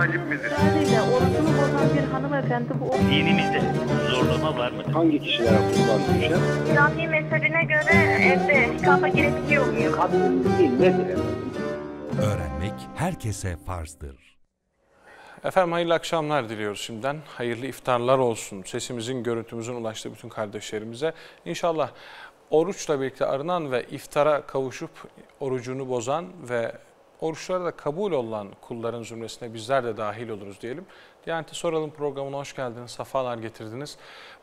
vacip midir? Haliyle orucunu bozan bir hanımefendi bu Dinimizde zorlama var mı? Hangi kişiler hakkından düşer? İslami mezhebine göre evde kafa gerekiyor muyum? Kadın değil nedir? Öğrenmek herkese farzdır. Efendim hayırlı akşamlar diliyoruz şimdiden. Hayırlı iftarlar olsun. Sesimizin, görüntümüzün ulaştığı bütün kardeşlerimize. İnşallah oruçla birlikte arınan ve iftara kavuşup orucunu bozan ve oruçlara da kabul olan kulların zümresine bizler de dahil oluruz diyelim. Diyanet'e soralım programına hoş geldiniz, safalar getirdiniz.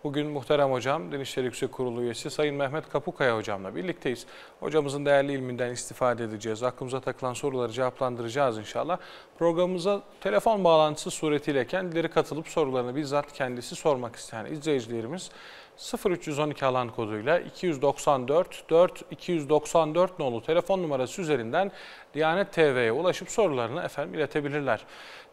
Bugün muhterem hocam, Din Yüksek Kurulu üyesi Sayın Mehmet Kapukaya hocamla birlikteyiz. Hocamızın değerli ilminden istifade edeceğiz. Aklımıza takılan soruları cevaplandıracağız inşallah. Programımıza telefon bağlantısı suretiyle kendileri katılıp sorularını bizzat kendisi sormak isteyen izleyicilerimiz 0312 alan koduyla 294 4 294 nolu telefon numarası üzerinden Diyanet TV'ye ulaşıp sorularını efendim iletebilirler.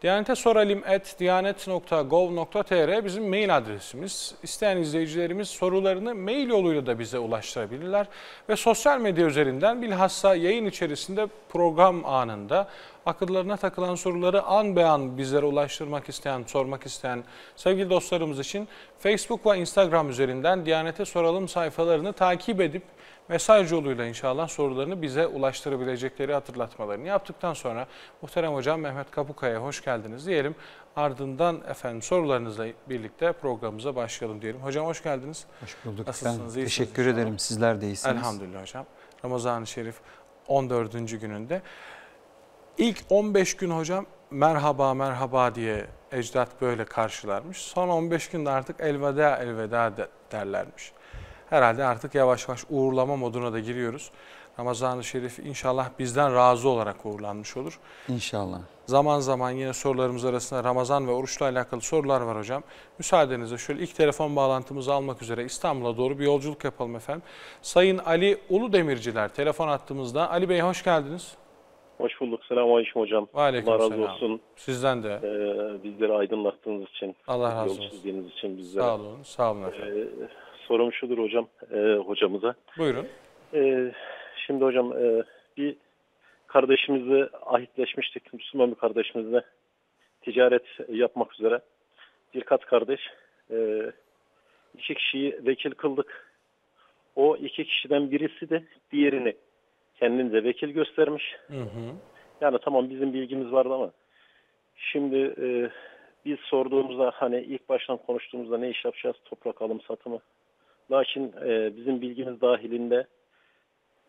Diyanete soralim et diyanet.gov.tr bizim mail adresimiz. İsteyen izleyicilerimiz sorularını mail yoluyla da bize ulaştırabilirler ve sosyal medya üzerinden bilhassa yayın içerisinde program anında akıllarına takılan soruları an be an bizlere ulaştırmak isteyen, sormak isteyen sevgili dostlarımız için Facebook ve Instagram üzerinden Diyanete Soralım sayfalarını takip edip mesaj yoluyla inşallah sorularını bize ulaştırabilecekleri hatırlatmalarını yaptıktan sonra muhterem hocam Mehmet Kapukaya hoş geldiniz diyelim. Ardından efendim sorularınızla birlikte programımıza başlayalım diyelim. Hocam hoş geldiniz. Hoş bulduk. Nasılsınız? Ben teşekkür ederim. Sizler de iyisiniz. Elhamdülillah hocam. Ramazan-ı Şerif 14. gününde. İlk 15 gün hocam merhaba merhaba diye ecdat böyle karşılarmış. Son 15 günde artık elveda elveda de derlermiş. Herhalde artık yavaş yavaş uğurlama moduna da giriyoruz. Ramazan-ı Şerif inşallah bizden razı olarak uğurlanmış olur. İnşallah. Zaman zaman yine sorularımız arasında Ramazan ve oruçla alakalı sorular var hocam. Müsaadenizle şöyle ilk telefon bağlantımızı almak üzere İstanbul'a doğru bir yolculuk yapalım efendim. Sayın Ali Uludemirciler telefon attığımızda. Ali Bey hoş geldiniz. Hoş bulduk. Selamun Aleyküm hocam. Aleyküm Allah razı selam. olsun. Sizden de. Ee, bizleri aydınlattığınız için. Allah razı olsun. Yol için bizlere. Sağ olun. Sağ olun ee, efendim. Ee, sorum şudur hocam, e, hocamıza. Buyurun. Ee, şimdi hocam e, bir kardeşimizle ahitleşmiştik. Müslüman bir kardeşimizle ticaret yapmak üzere. Dilkat kardeş. E, iki kişiyi vekil kıldık. O iki kişiden birisi de diğerini kendince vekil göstermiş. Hı hı. Yani tamam bizim bilgimiz vardı ama şimdi e, biz sorduğumuzda hani ilk baştan konuştuğumuzda ne iş yapacağız toprak alım satımı. Lakin e, bizim bilgimiz dahilinde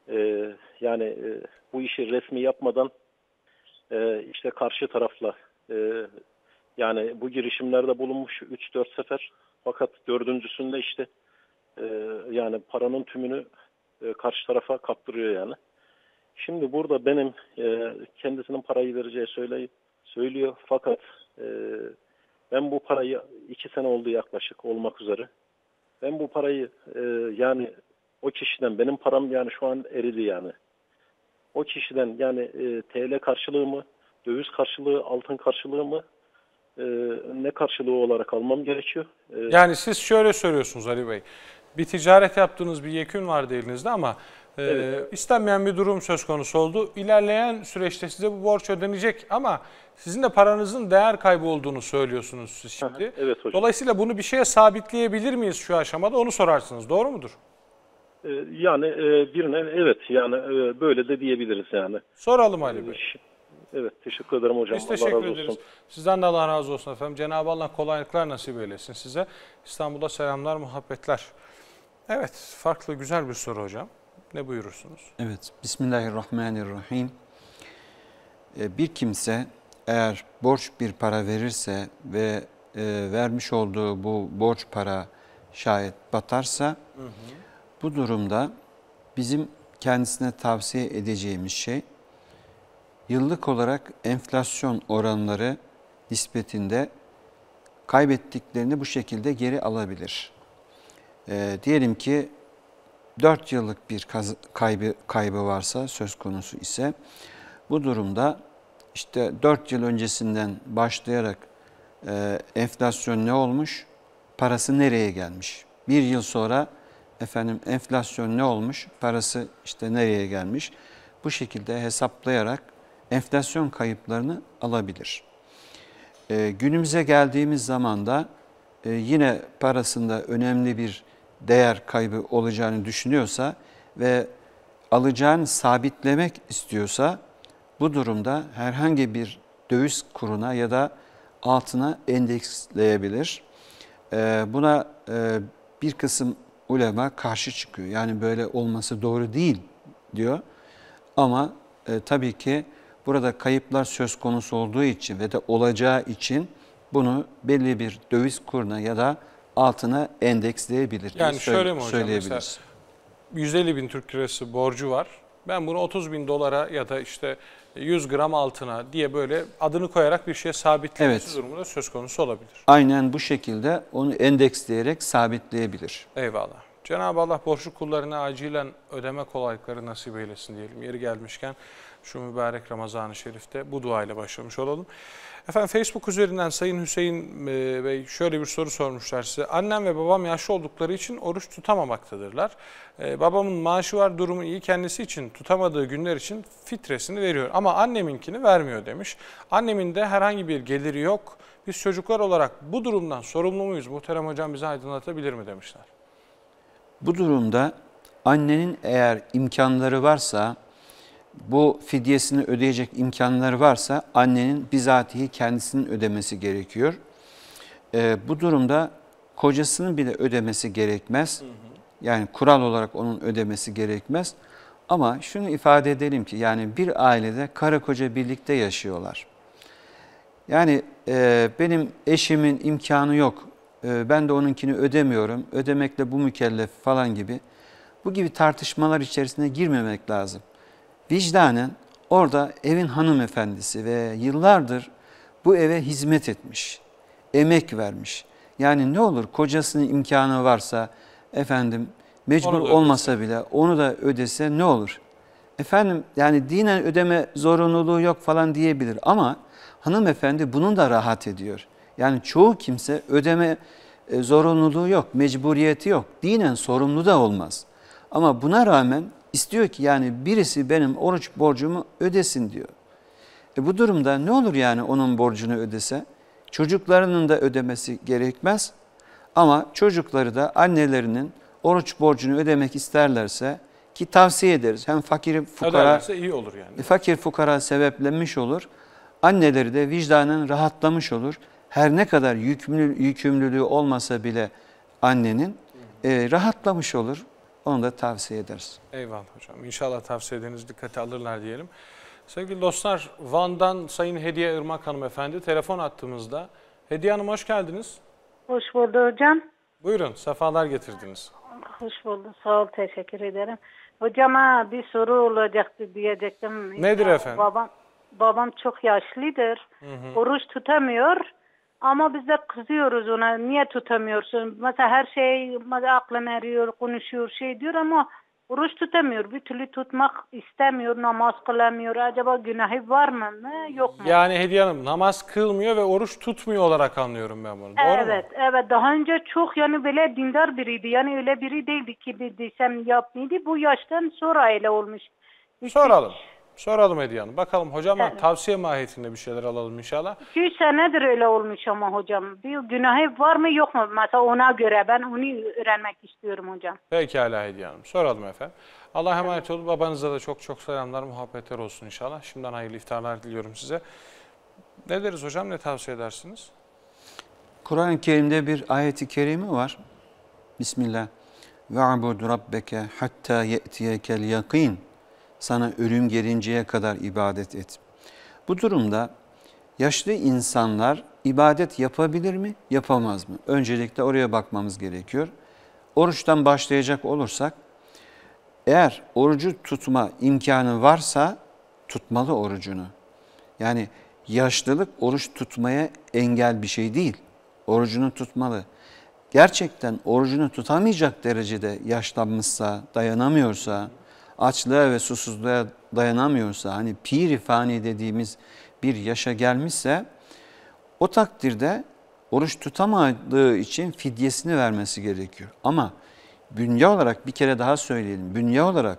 e, yani e, bu işi resmi yapmadan e, işte karşı tarafla e, yani bu girişimlerde bulunmuş 3-4 sefer fakat dördüncüsünde işte e, yani paranın tümünü e, karşı tarafa kaptırıyor yani. Şimdi burada benim e, kendisinin parayı vereceği söyleyip söylüyor. Fakat e, ben bu parayı iki sene oldu yaklaşık olmak üzere. Ben bu parayı e, yani o kişiden benim param yani şu an eridi yani. O kişiden yani e, TL karşılığı mı, döviz karşılığı, altın karşılığı mı e, ne karşılığı olarak almam gerekiyor. E, yani siz şöyle söylüyorsunuz Ali Bey. Bir ticaret yaptığınız bir yekün vardı elinizde ama ee, evet. istenmeyen bir durum söz konusu oldu. İlerleyen süreçte size bu borç ödenecek ama sizin de paranızın değer kaybı olduğunu söylüyorsunuz siz şimdi. evet hocam. Dolayısıyla bunu bir şeye sabitleyebilir miyiz şu aşamada onu sorarsınız. Doğru mudur? Ee, yani e, birine evet yani e, böyle de diyebiliriz yani. Soralım Ali ee, Bey. Evet teşekkür ederim hocam. Biz teşekkür Allah ederiz. Olsun. Sizden de Allah razı olsun efendim. Cenab-ı Allah kolaylıklar nasip eylesin size. İstanbul'a selamlar, muhabbetler. Evet farklı güzel bir soru hocam. Ne buyurursunuz? Evet, Bismillahirrahmanirrahim. Ee, bir kimse eğer borç bir para verirse ve e, vermiş olduğu bu borç para şayet batarsa hı hı. bu durumda bizim kendisine tavsiye edeceğimiz şey yıllık olarak enflasyon oranları nispetinde kaybettiklerini bu şekilde geri alabilir. E, diyelim ki 4 yıllık bir kaybı, kaybı varsa söz konusu ise bu durumda işte 4 yıl öncesinden başlayarak e, enflasyon ne olmuş, parası nereye gelmiş? Bir yıl sonra efendim enflasyon ne olmuş, parası işte nereye gelmiş? Bu şekilde hesaplayarak enflasyon kayıplarını alabilir. E, günümüze geldiğimiz zaman da e, yine parasında önemli bir değer kaybı olacağını düşünüyorsa ve alacağını sabitlemek istiyorsa bu durumda herhangi bir döviz kuruna ya da altına endeksleyebilir. Ee, buna e, bir kısım ulema karşı çıkıyor. Yani böyle olması doğru değil diyor. Ama e, tabii ki burada kayıplar söz konusu olduğu için ve de olacağı için bunu belli bir döviz kuruna ya da altına endeksleyebilir. Yani şöyle mi hocam? Mesela 150 bin Türk lirası borcu var. Ben bunu 30 bin dolara ya da işte 100 gram altına diye böyle adını koyarak bir şeye sabitlemesi evet. durumunda söz konusu olabilir. Aynen bu şekilde onu endeksleyerek sabitleyebilir. Eyvallah. Cenab-ı Allah borçlu kullarına acilen ödeme kolaylıkları nasip eylesin diyelim. Yeri gelmişken şu mübarek Ramazan-ı Şerif'te bu duayla başlamış olalım. Efendim Facebook üzerinden Sayın Hüseyin e, Bey şöyle bir soru sormuşlar size. Annem ve babam yaşlı oldukları için oruç tutamamaktadırlar. E, babamın maaşı var durumu iyi kendisi için tutamadığı günler için fitresini veriyor ama anneminkini vermiyor demiş. Annemin de herhangi bir geliri yok. Biz çocuklar olarak bu durumdan sorumlu muyuz? Muhterem hocam bizi aydınlatabilir mi demişler. Bu durumda annenin eğer imkanları varsa bu fidyesini ödeyecek imkanları varsa annenin bizatihi kendisinin ödemesi gerekiyor. E, bu durumda kocasının bile ödemesi gerekmez. Yani kural olarak onun ödemesi gerekmez. Ama şunu ifade edelim ki yani bir ailede karı koca birlikte yaşıyorlar. Yani e, benim eşimin imkanı yok, e, ben de onunkini ödemiyorum, ödemekle bu mükellef falan gibi. Bu gibi tartışmalar içerisine girmemek lazım vicdanen orada evin hanımefendisi ve yıllardır bu eve hizmet etmiş, emek vermiş. Yani ne olur kocasının imkanı varsa efendim mecbur olmasa bile onu da ödese ne olur? Efendim yani dinen ödeme zorunluluğu yok falan diyebilir ama hanımefendi bunun da rahat ediyor. Yani çoğu kimse ödeme e, zorunluluğu yok, mecburiyeti yok. Dinen sorumlu da olmaz. Ama buna rağmen İstiyor ki yani birisi benim oruç borcumu ödesin diyor. E bu durumda ne olur yani onun borcunu ödese? Çocuklarının da ödemesi gerekmez ama çocukları da annelerinin oruç borcunu ödemek isterlerse ki tavsiye ederiz. Hem fakir fukara Öderlerse iyi olur yani. E, fakir fukara sebeplenmiş olur. Anneleri de vicdanın rahatlamış olur. Her ne kadar yükümlülüğü olmasa bile annenin e, rahatlamış olur. Onu da tavsiye ederiz. Eyvallah hocam. İnşallah tavsiyeniz dikkate alırlar diyelim. Sevgili dostlar Van'dan Sayın Hediye Irmak hanımefendi telefon attığımızda. Hediye Hanım hoş geldiniz. Hoş bulduk hocam. Buyurun sefalar getirdiniz. Hoş bulduk sağ ol teşekkür ederim. Hocama bir soru olacaktı diyecektim. Nedir ya, efendim? Babam, babam çok yaşlıdır. Hı hı. Oruç tutamıyor. Ama biz de kızıyoruz ona niye tutamıyorsun? Mesela her şey aklına eriyor, konuşuyor şey diyor ama oruç tutamıyor. Bir türlü tutmak istemiyor, namaz kılamıyor. Acaba günahı var mı mı yok mu? Yani Hediye Hanım namaz kılmıyor ve oruç tutmuyor olarak anlıyorum ben bunu. Doğru evet, mu? evet. Daha önce çok yani böyle dindar biriydi. Yani öyle biri değildi ki bir desem yapmaydı. Bu yaştan sonra öyle olmuş. Hiç Soralım. Hiç Soralım Hediye Bakalım hocam evet. tavsiye mahiyetinde bir şeyler alalım inşallah. 2 senedir öyle olmuş ama hocam. Bir günahı var mı yok mu? Mesela ona göre ben onu öğrenmek istiyorum hocam. Pekala Hediye Hanım. Soralım efendim. Allah emanet olun. Babanıza da çok çok selamlar, muhabbetler olsun inşallah. Şimdiden hayırlı iftarlar diliyorum size. Ne deriz hocam? Ne tavsiye edersiniz? Kur'an-ı Kerim'de bir ayeti kerime var. Bismillah. Ve'bud rabbeke hatta ye'tiyekel yakin sana ölüm gelinceye kadar ibadet et. Bu durumda yaşlı insanlar ibadet yapabilir mi, yapamaz mı? Öncelikle oraya bakmamız gerekiyor. Oruçtan başlayacak olursak, eğer orucu tutma imkanı varsa tutmalı orucunu. Yani yaşlılık oruç tutmaya engel bir şey değil. Orucunu tutmalı. Gerçekten orucunu tutamayacak derecede yaşlanmışsa, dayanamıyorsa, açlığa ve susuzluğa dayanamıyorsa hani pir fani dediğimiz bir yaşa gelmişse o takdirde oruç tutamadığı için fidyesini vermesi gerekiyor. Ama bünye olarak bir kere daha söyleyelim. Bünye olarak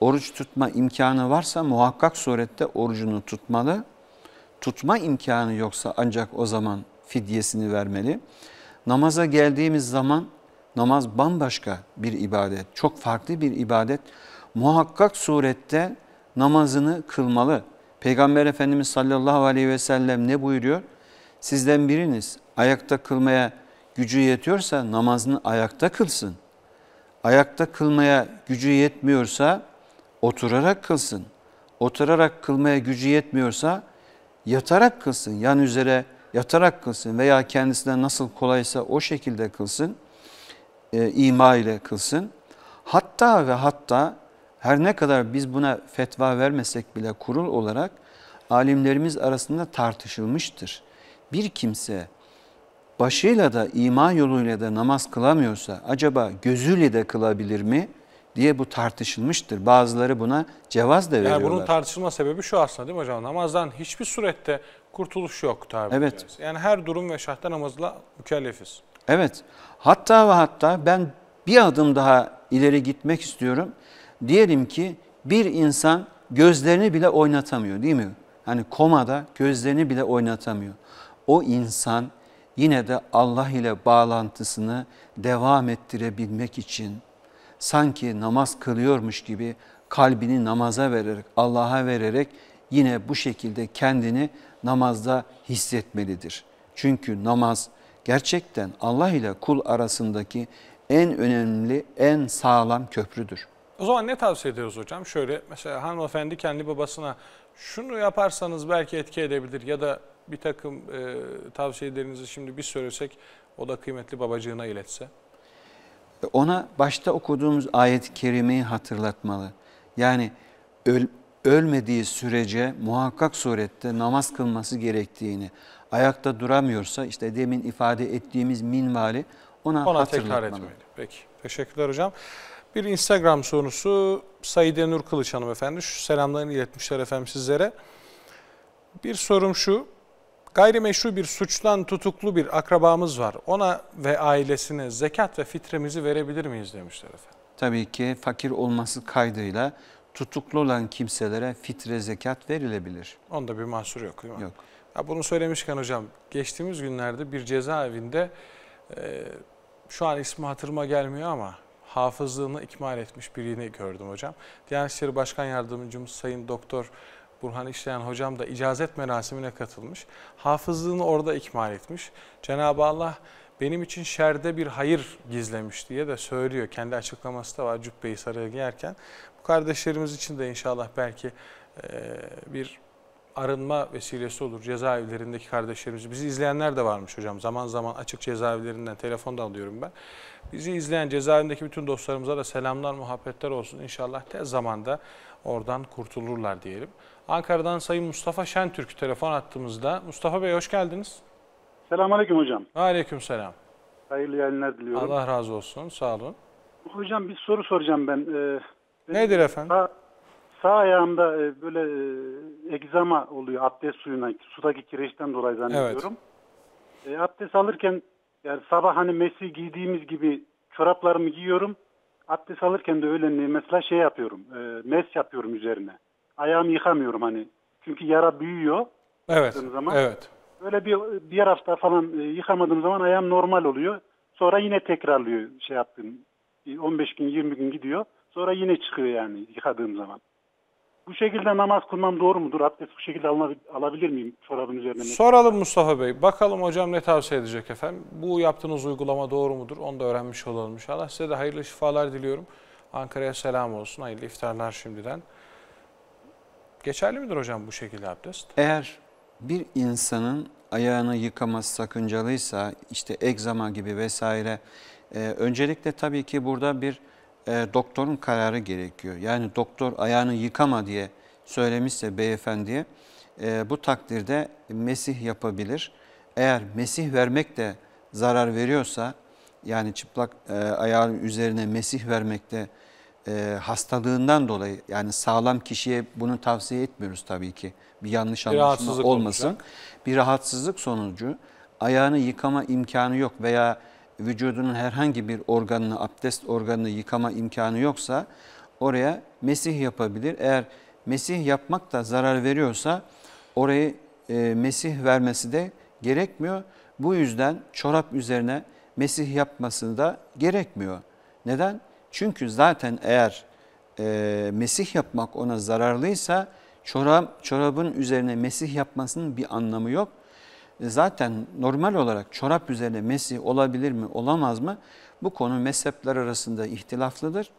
oruç tutma imkanı varsa muhakkak surette orucunu tutmalı. Tutma imkanı yoksa ancak o zaman fidyesini vermeli. Namaza geldiğimiz zaman namaz bambaşka bir ibadet, çok farklı bir ibadet muhakkak surette namazını kılmalı. Peygamber Efendimiz sallallahu aleyhi ve sellem ne buyuruyor? Sizden biriniz ayakta kılmaya gücü yetiyorsa namazını ayakta kılsın. Ayakta kılmaya gücü yetmiyorsa oturarak kılsın. Oturarak kılmaya gücü yetmiyorsa yatarak kılsın. Yan üzere yatarak kılsın veya kendisine nasıl kolaysa o şekilde kılsın. E, ima ile kılsın. Hatta ve hatta her ne kadar biz buna fetva vermesek bile kurul olarak alimlerimiz arasında tartışılmıştır. Bir kimse başıyla da iman yoluyla da namaz kılamıyorsa acaba gözüyle de kılabilir mi diye bu tartışılmıştır. Bazıları buna cevaz da yani veriyorlar. Yani bunun tartışılma sebebi şu aslında değil mi hocam? Namazdan hiçbir surette kurtuluş yok tabi. Evet. Ederiz. Yani her durum ve şartta namazla mükellefiz. Evet. Hatta ve hatta ben bir adım daha ileri gitmek istiyorum. Diyelim ki bir insan gözlerini bile oynatamıyor değil mi? Hani komada gözlerini bile oynatamıyor. O insan yine de Allah ile bağlantısını devam ettirebilmek için sanki namaz kılıyormuş gibi kalbini namaza vererek, Allah'a vererek yine bu şekilde kendini namazda hissetmelidir. Çünkü namaz gerçekten Allah ile kul arasındaki en önemli, en sağlam köprüdür. O zaman ne tavsiye ediyoruz hocam? Şöyle mesela hanımefendi kendi babasına şunu yaparsanız belki etki edebilir ya da bir takım e, tavsiyelerinizi şimdi bir söylesek o da kıymetli babacığına iletse. Ona başta okuduğumuz ayet-i kerimeyi hatırlatmalı. Yani öl, ölmediği sürece muhakkak surette namaz kılması gerektiğini, ayakta duramıyorsa işte demin ifade ettiğimiz minvali ona, ona hatırlatmalı. tekrar etmeli. Peki teşekkürler hocam. Bir Instagram sorusu Saide Nur Kılıç efendi Şu selamlarını iletmişler efendim sizlere. Bir sorum şu. Gayrimeşru bir suçtan tutuklu bir akrabamız var. Ona ve ailesine zekat ve fitremizi verebilir miyiz demişler efendim. Tabii ki fakir olması kaydıyla tutuklu olan kimselere fitre zekat verilebilir. Onda bir mahsur yok değil mi? Yok. Ya bunu söylemişken hocam geçtiğimiz günlerde bir cezaevinde e, şu an ismi hatırıma gelmiyor ama hafızlığını ikmal etmiş birini gördüm hocam. Diyanet İşleri Başkan Yardımcımız Sayın Doktor Burhan İşleyen hocam da icazet merasimine katılmış. Hafızlığını orada ikmal etmiş. Cenab-ı Allah benim için şerde bir hayır gizlemiş diye de söylüyor. Kendi açıklaması da var cübbeyi sarıya giyerken. Bu kardeşlerimiz için de inşallah belki bir arınma vesilesi olur cezaevlerindeki kardeşlerimiz. Bizi izleyenler de varmış hocam. Zaman zaman açık cezaevlerinden telefonda alıyorum ben. Bizi izleyen cezaevindeki bütün dostlarımıza da selamlar, muhabbetler olsun. İnşallah tez zamanda oradan kurtulurlar diyelim. Ankara'dan Sayın Mustafa Şentürk telefon attığımızda. Mustafa Bey hoş geldiniz. Selamünaleyküm hocam. Aleyküm selam. Hayırlı yayınlar diliyorum. Allah razı olsun. Sağ olun. Hocam bir soru soracağım ben. Ee, Nedir efendim? Sağ, sağ ayağımda e, böyle e, egzama oluyor abdest suyuna, sudaki kireçten dolayı zannediyorum. Evet. E, abdest alırken yani sabah hani mesi giydiğimiz gibi çoraplarımı giyiyorum. Abdest alırken de öğlenleyin mesela şey yapıyorum, e, mes yapıyorum üzerine. Ayağımı yıkamıyorum hani. Çünkü yara büyüyor. Evet, zaman. evet. Böyle bir diğer hafta falan e, yıkamadığım zaman ayağım normal oluyor. Sonra yine tekrarlıyor şey yaptığım. 15 gün 20 gün gidiyor. Sonra yine çıkıyor yani yıkadığım zaman. Bu şekilde namaz kılmam doğru mudur? Abdest bu şekilde alabilir miyim çorabın üzerine? Soralım Mustafa Bey. Bakalım hocam ne tavsiye edecek efendim. Bu yaptığınız uygulama doğru mudur? Onu da öğrenmiş olalım inşallah. Size de hayırlı şifalar diliyorum. Ankara'ya selam olsun. Hayırlı iftarlar şimdiden. Geçerli midir hocam bu şekilde abdest? Eğer bir insanın ayağını yıkaması sakıncalıysa işte egzama gibi vesaire e, öncelikle tabii ki burada bir e, doktorun kararı gerekiyor. Yani doktor ayağını yıkama diye söylemişse beyefendiye e, bu takdirde Mesih yapabilir. Eğer Mesih vermek de zarar veriyorsa yani çıplak e, ayağın üzerine Mesih vermekte e, hastalığından dolayı yani sağlam kişiye bunu tavsiye etmiyoruz tabii ki. Bir yanlış anlaşılma olmasın. Olacak. Bir rahatsızlık sonucu ayağını yıkama imkanı yok veya vücudunun herhangi bir organını, abdest organını yıkama imkanı yoksa oraya mesih yapabilir. Eğer mesih yapmak da zarar veriyorsa orayı e, mesih vermesi de gerekmiyor. Bu yüzden çorap üzerine mesih yapmasını da gerekmiyor. Neden? Çünkü zaten eğer e, mesih yapmak ona zararlıysa çorap, çorabın üzerine mesih yapmasının bir anlamı yok zaten normal olarak çorap üzerine Mesih olabilir mi olamaz mı? Bu konu mezhepler arasında ihtilaflıdır.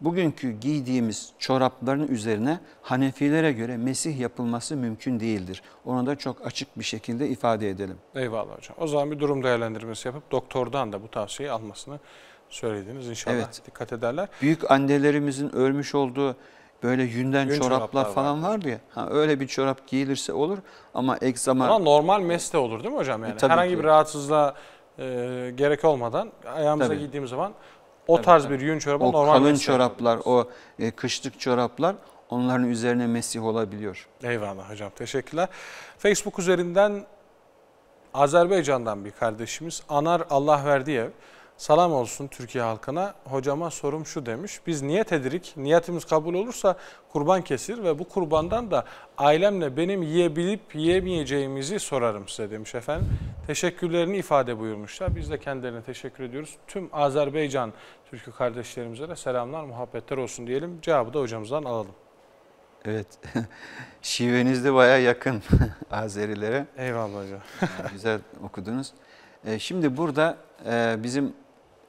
Bugünkü giydiğimiz çorapların üzerine Hanefilere göre Mesih yapılması mümkün değildir. Onu da çok açık bir şekilde ifade edelim. Eyvallah hocam. O zaman bir durum değerlendirmesi yapıp doktordan da bu tavsiyeyi almasını söylediniz. İnşallah evet. dikkat ederler. Büyük annelerimizin ölmüş olduğu böyle yünden Yün çoraplar, çoraplar falan vardı ya. Ha, öyle bir çorap giyilirse olur ama egzama... Ama normal mesle olur değil mi hocam? E, yani? E, Herhangi ki. bir rahatsızlığa e, gerek olmadan ayağımıza tabii. giydiğimiz zaman o tabii, tarz tabii. bir yün çorabı o normal kalın çoraplar, olabiliriz. o e, kışlık çoraplar onların üzerine mesih olabiliyor. Eyvallah hocam teşekkürler. Facebook üzerinden Azerbaycan'dan bir kardeşimiz Anar Allah verdiyev. Salam olsun Türkiye halkına. Hocama sorum şu demiş. Biz niyet edirik. Niyetimiz kabul olursa kurban kesir ve bu kurbandan da ailemle benim yiyebilip yiyemeyeceğimizi sorarım size demiş efendim. Teşekkürlerini ifade buyurmuşlar. Biz de kendilerine teşekkür ediyoruz. Tüm Azerbaycan Türkü kardeşlerimize de selamlar, muhabbetler olsun diyelim. Cevabı da hocamızdan alalım. Evet. Şiveniz de baya yakın Azerilere. Eyvallah hocam. güzel okudunuz. E, şimdi burada e, bizim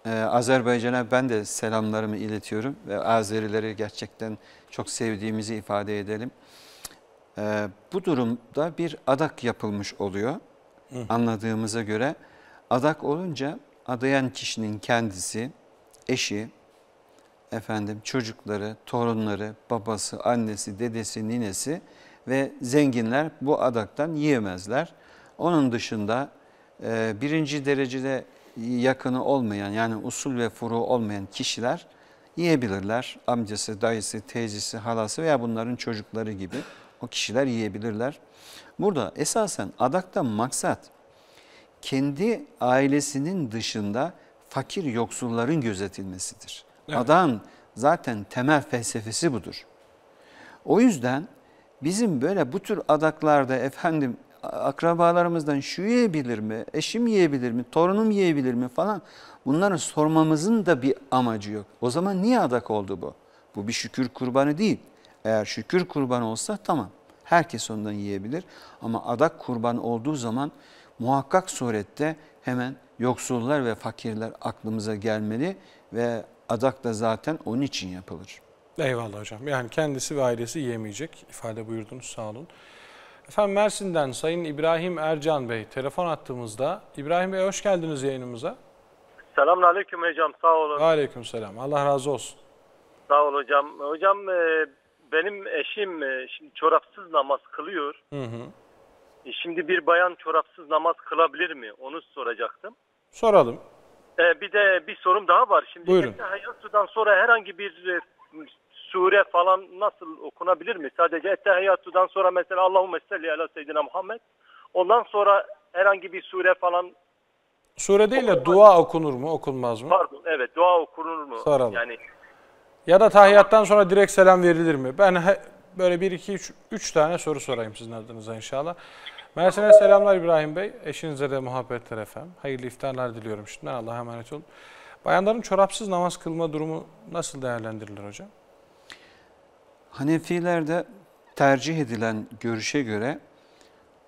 ee, Azerbaycan'a ben de selamlarımı iletiyorum ve Azerileri gerçekten çok sevdiğimizi ifade edelim. Ee, bu durumda bir adak yapılmış oluyor Hı. anladığımıza göre. Adak olunca adayan kişinin kendisi, eşi, efendim çocukları, torunları, babası, annesi, dedesi, ninesi ve zenginler bu adaktan yiyemezler. Onun dışında e, birinci derecede yakını olmayan yani usul ve furu olmayan kişiler yiyebilirler. Amcası, dayısı, teyzesi, halası veya bunların çocukları gibi o kişiler yiyebilirler. Burada esasen adakta maksat kendi ailesinin dışında fakir yoksulların gözetilmesidir. Evet. Adan zaten temel felsefesi budur. O yüzden bizim böyle bu tür adaklarda efendim akrabalarımızdan şu yiyebilir mi, eşim yiyebilir mi, torunum yiyebilir mi falan bunları sormamızın da bir amacı yok. O zaman niye adak oldu bu? Bu bir şükür kurbanı değil. Eğer şükür kurbanı olsa tamam herkes ondan yiyebilir ama adak kurban olduğu zaman muhakkak surette hemen yoksullar ve fakirler aklımıza gelmeli ve adak da zaten onun için yapılır. Eyvallah hocam. Yani kendisi ve ailesi yemeyecek ifade buyurdunuz sağ olun. Efendim Mersin'den Sayın İbrahim Ercan Bey telefon attığımızda. İbrahim Bey hoş geldiniz yayınımıza. Selamun Aleyküm hocam sağ olun. Aleyküm selam Allah razı olsun. Sağ ol hocam. Hocam e, benim eşim e, şimdi çorapsız namaz kılıyor. Hı hı. E, şimdi bir bayan çorapsız namaz kılabilir mi? Onu soracaktım. Soralım. bir de bir sorum daha var. Şimdi Buyurun. Hayat sudan sonra herhangi bir sure falan nasıl okunabilir mi? Sadece Ettehiyyatü'den sonra mesela Allahümme salli ala seyyidina Muhammed. Ondan sonra herhangi bir sure falan Sure değil de dua okunur mu, okunmaz mı? Pardon, evet dua okunur mu? Soralım. Yani ya da tahiyattan sonra direkt selam verilir mi? Ben he, böyle bir iki üç, üç tane soru sorayım sizin adınıza inşallah. Mersin'e selamlar İbrahim Bey. Eşinize de muhabbetler efendim. Hayırlı iftarlar diliyorum şimdiden. Allah'a emanet olun. Bayanların çorapsız namaz kılma durumu nasıl değerlendirilir hocam? Hanefilerde tercih edilen görüşe göre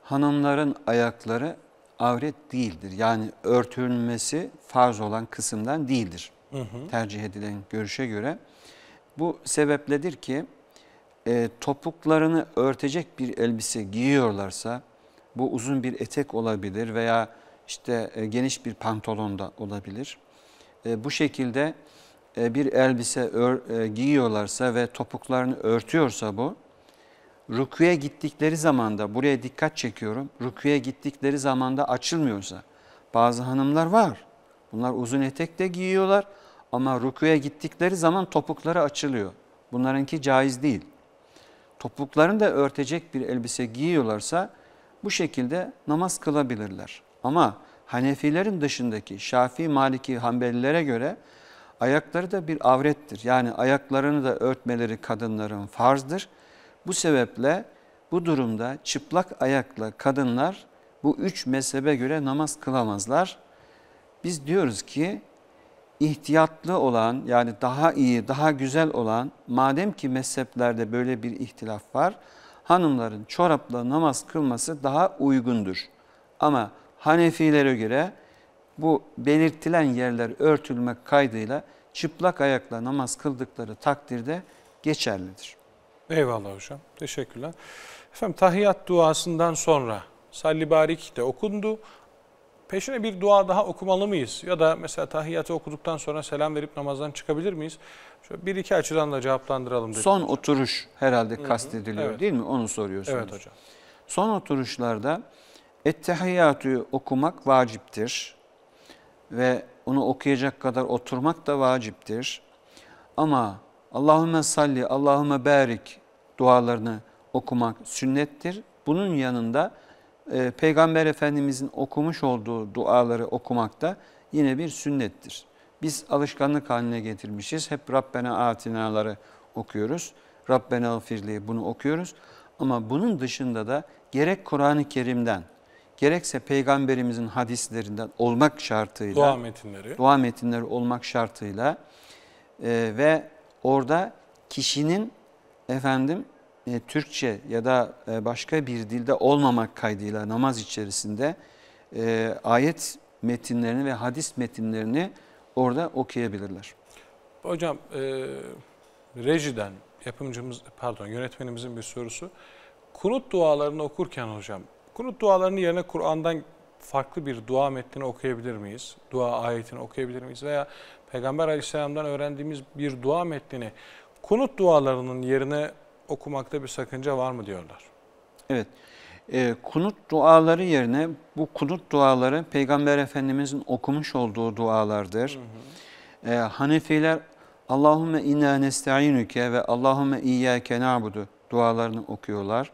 hanımların ayakları avret değildir. Yani örtülmesi farz olan kısımdan değildir. Hı hı. Tercih edilen görüşe göre. Bu sebepledir ki e, topuklarını örtecek bir elbise giyiyorlarsa bu uzun bir etek olabilir veya işte e, geniş bir pantolon da olabilir. E, bu şekilde e, bir elbise ör, e, giyiyorlarsa ve topuklarını örtüyorsa bu, rüküye gittikleri zamanda, buraya dikkat çekiyorum, rüküye gittikleri zamanda açılmıyorsa, bazı hanımlar var, bunlar uzun etek de giyiyorlar ama rüküye gittikleri zaman topukları açılıyor. Bunlarınki caiz değil. Topuklarını da örtecek bir elbise giyiyorlarsa bu şekilde namaz kılabilirler. Ama Hanefilerin dışındaki Şafii, Maliki, Hanbelilere göre Ayakları da bir avrettir. Yani ayaklarını da örtmeleri kadınların farzdır. Bu sebeple bu durumda çıplak ayakla kadınlar bu üç mezhebe göre namaz kılamazlar. Biz diyoruz ki ihtiyatlı olan yani daha iyi, daha güzel olan madem ki mezheplerde böyle bir ihtilaf var, hanımların çorapla namaz kılması daha uygundur. Ama Hanefilere göre bu belirtilen yerler örtülmek kaydıyla çıplak ayakla namaz kıldıkları takdirde geçerlidir. Eyvallah hocam. Teşekkürler. Efendim tahiyat duasından sonra salli barik de okundu. Peşine bir dua daha okumalı mıyız? Ya da mesela tahiyyatı okuduktan sonra selam verip namazdan çıkabilir miyiz? Şöyle bir iki açıdan da cevaplandıralım. Dedim Son hocam. oturuş herhalde kastediliyor evet. değil mi? Onu soruyorsunuz. Evet hocam. Son oturuşlarda ettehiyyatı okumak vaciptir ve onu okuyacak kadar oturmak da vaciptir. Ama Allahümme salli, Allahümme barik dualarını okumak sünnettir. Bunun yanında e, Peygamber Efendimizin okumuş olduğu duaları okumak da yine bir sünnettir. Biz alışkanlık haline getirmişiz. Hep Rabbena atinaları okuyoruz. Rabbena firli bunu okuyoruz. Ama bunun dışında da gerek Kur'an-ı Kerim'den gerekse peygamberimizin hadislerinden olmak şartıyla, dua metinleri, dua metinleri olmak şartıyla e, ve orada kişinin efendim e, Türkçe ya da e, başka bir dilde olmamak kaydıyla namaz içerisinde e, ayet metinlerini ve hadis metinlerini orada okuyabilirler. Hocam e, rejiden yapımcımız pardon yönetmenimizin bir sorusu. Kunut dualarını okurken hocam Kunut dualarını yerine Kur'an'dan farklı bir dua metnini okuyabilir miyiz? Dua ayetini okuyabilir miyiz? Veya Peygamber aleyhisselamdan öğrendiğimiz bir dua metnini kunut dualarının yerine okumakta bir sakınca var mı diyorlar. Evet. E, ee, kunut duaları yerine bu kunut duaları Peygamber Efendimizin okumuş olduğu dualardır. Hı hı. E, Hanefiler Allahümme inna nesta'inuke ve Allahümme iyyâke na'budu dualarını okuyorlar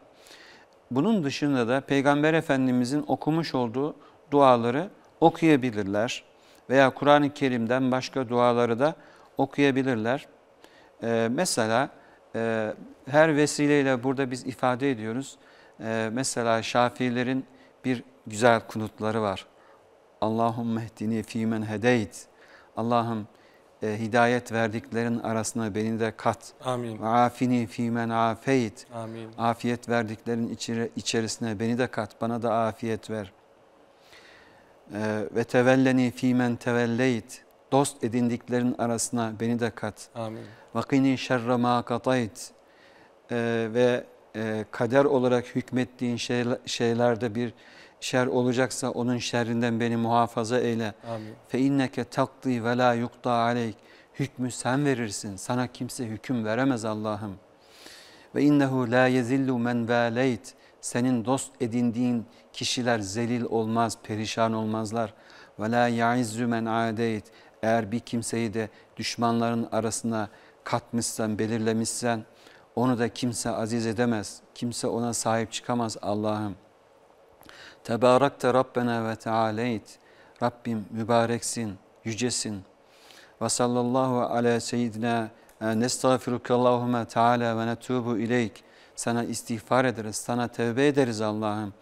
bunun dışında da Peygamber Efendimizin okumuş olduğu duaları okuyabilirler. Veya Kur'an-ı Kerim'den başka duaları da okuyabilirler. Ee, mesela e, her vesileyle burada biz ifade ediyoruz. Ee, mesela Şafiilerin bir güzel kunutları var. Allahümme ehdini fîmen hedeyt. Allah'ım e, hidayet verdiklerin arasına beni de kat. Amin. Ve afini fîmen afeyt. Amin. Afiyet verdiklerin içeri, içerisine beni de kat. Bana da afiyet ver. E, ve tevelleni fîmen tevelleyt. Dost edindiklerin arasına beni de kat. Amin. Ve kini şerre mâ katayt. E, ve e, kader olarak hükmettiğin şeyler, şeylerde bir şer olacaksa onun şerrinden beni muhafaza eyle. Amin. Fe inneke takdi ve la yukta aleyk. Hükmü sen verirsin. Sana kimse hüküm veremez Allah'ım. Ve innehu la yezillu men veleyt. Senin dost edindiğin kişiler zelil olmaz, perişan olmazlar. Ve la yaizzu men adeyt. Eğer bir kimseyi de düşmanların arasına katmışsan, belirlemişsen onu da kimse aziz edemez. Kimse ona sahip çıkamaz Allah'ım.'' Tebarakte Rabbena ve Tealeyt. Rabbim mübareksin, yücesin. Ve sallallahu ala seyyidina e, nestağfirukallahüme teala ve netubu ileyk. Sana istiğfar ederiz, sana tevbe ederiz Allah'ım.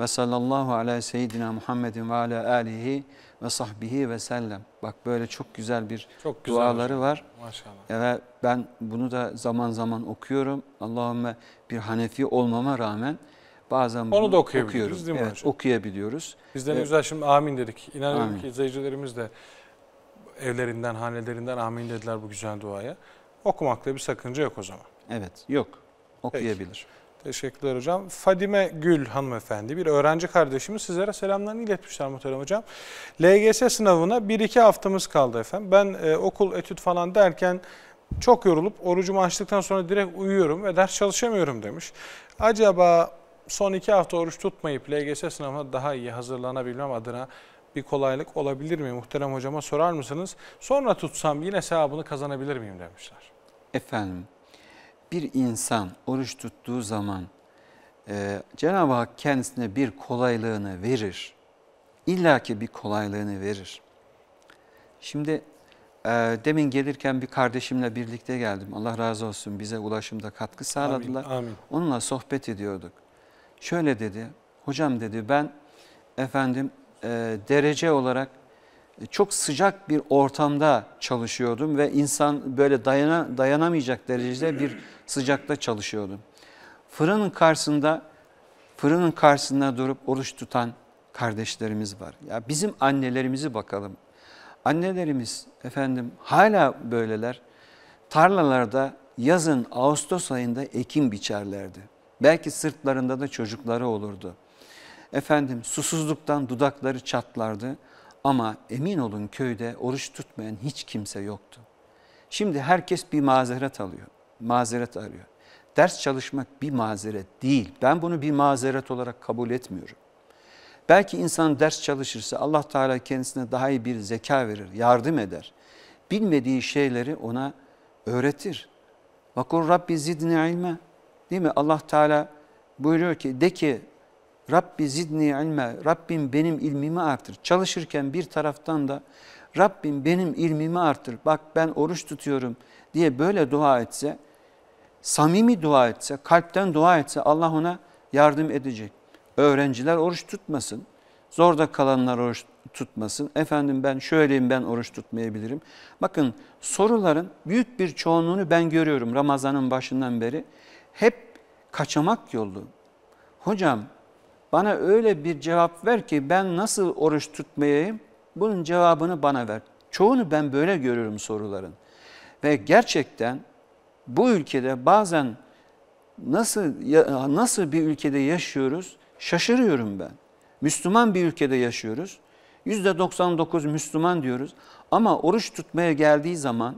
Ve sallallahu ala seyyidina Muhammedin ve ala alihi ve sahbihi ve sellem. Bak böyle çok güzel bir çok güzel duaları var. Maşallah. Evet ben bunu da zaman zaman okuyorum. Allahümme bir Hanefi olmama rağmen Bazen Onu da okuyabiliyoruz okuyorum. değil mi evet, hocam? Okuyabiliyoruz. Bizden de ee, güzel şimdi amin dedik. İnanıyorum amin. ki izleyicilerimiz de evlerinden, hanelerinden amin dediler bu güzel duaya. Okumakta bir sakınca yok o zaman. Evet yok. Okuyabilir. Peki. Teşekkürler hocam. Fadime Gül hanımefendi bir öğrenci kardeşimiz sizlere selamlarını iletmişler muhterem hocam. LGS sınavına 1-2 haftamız kaldı efendim. Ben e, okul etüt falan derken çok yorulup orucumu açtıktan sonra direkt uyuyorum ve ders çalışamıyorum demiş. Acaba son iki hafta oruç tutmayıp LGS sınavına daha iyi hazırlanabilmem adına bir kolaylık olabilir mi? Muhterem hocama sorar mısınız? Sonra tutsam yine sevabını kazanabilir miyim demişler. Efendim bir insan oruç tuttuğu zaman e, Cenab-ı Hak kendisine bir kolaylığını verir. İlla ki bir kolaylığını verir. Şimdi e, demin gelirken bir kardeşimle birlikte geldim. Allah razı olsun bize ulaşımda katkı sağladılar. Amin, amin. Onunla sohbet ediyorduk. Şöyle dedi, hocam dedi ben efendim e, derece olarak çok sıcak bir ortamda çalışıyordum ve insan böyle dayana, dayanamayacak derecede bir sıcakta çalışıyordum. Fırının karşısında fırının karşısında durup oruç tutan kardeşlerimiz var. Ya bizim annelerimizi bakalım. Annelerimiz efendim hala böyleler. Tarlalarda yazın Ağustos ayında ekim biçerlerdi. Belki sırtlarında da çocukları olurdu. Efendim susuzluktan dudakları çatlardı ama emin olun köyde oruç tutmayan hiç kimse yoktu. Şimdi herkes bir mazeret alıyor, mazeret arıyor. Ders çalışmak bir mazeret değil. Ben bunu bir mazeret olarak kabul etmiyorum. Belki insan ders çalışırsa Allah Teala kendisine daha iyi bir zeka verir, yardım eder. Bilmediği şeyleri ona öğretir. Vakur Rabbi zidni ilme. Değil mi? Allah Teala buyuruyor ki de ki Rabbi zidni ilme, Rabbim benim ilmimi artır. Çalışırken bir taraftan da Rabbim benim ilmimi artır, bak ben oruç tutuyorum diye böyle dua etse, samimi dua etse, kalpten dua etse Allah ona yardım edecek. Öğrenciler oruç tutmasın, zorda kalanlar oruç tutmasın. Efendim ben şöyleyim ben oruç tutmayabilirim. Bakın soruların büyük bir çoğunluğunu ben görüyorum Ramazan'ın başından beri hep kaçamak yolu. Hocam bana öyle bir cevap ver ki ben nasıl oruç tutmayayım? Bunun cevabını bana ver. Çoğunu ben böyle görüyorum soruların. Ve gerçekten bu ülkede bazen nasıl nasıl bir ülkede yaşıyoruz şaşırıyorum ben. Müslüman bir ülkede yaşıyoruz. %99 Müslüman diyoruz ama oruç tutmaya geldiği zaman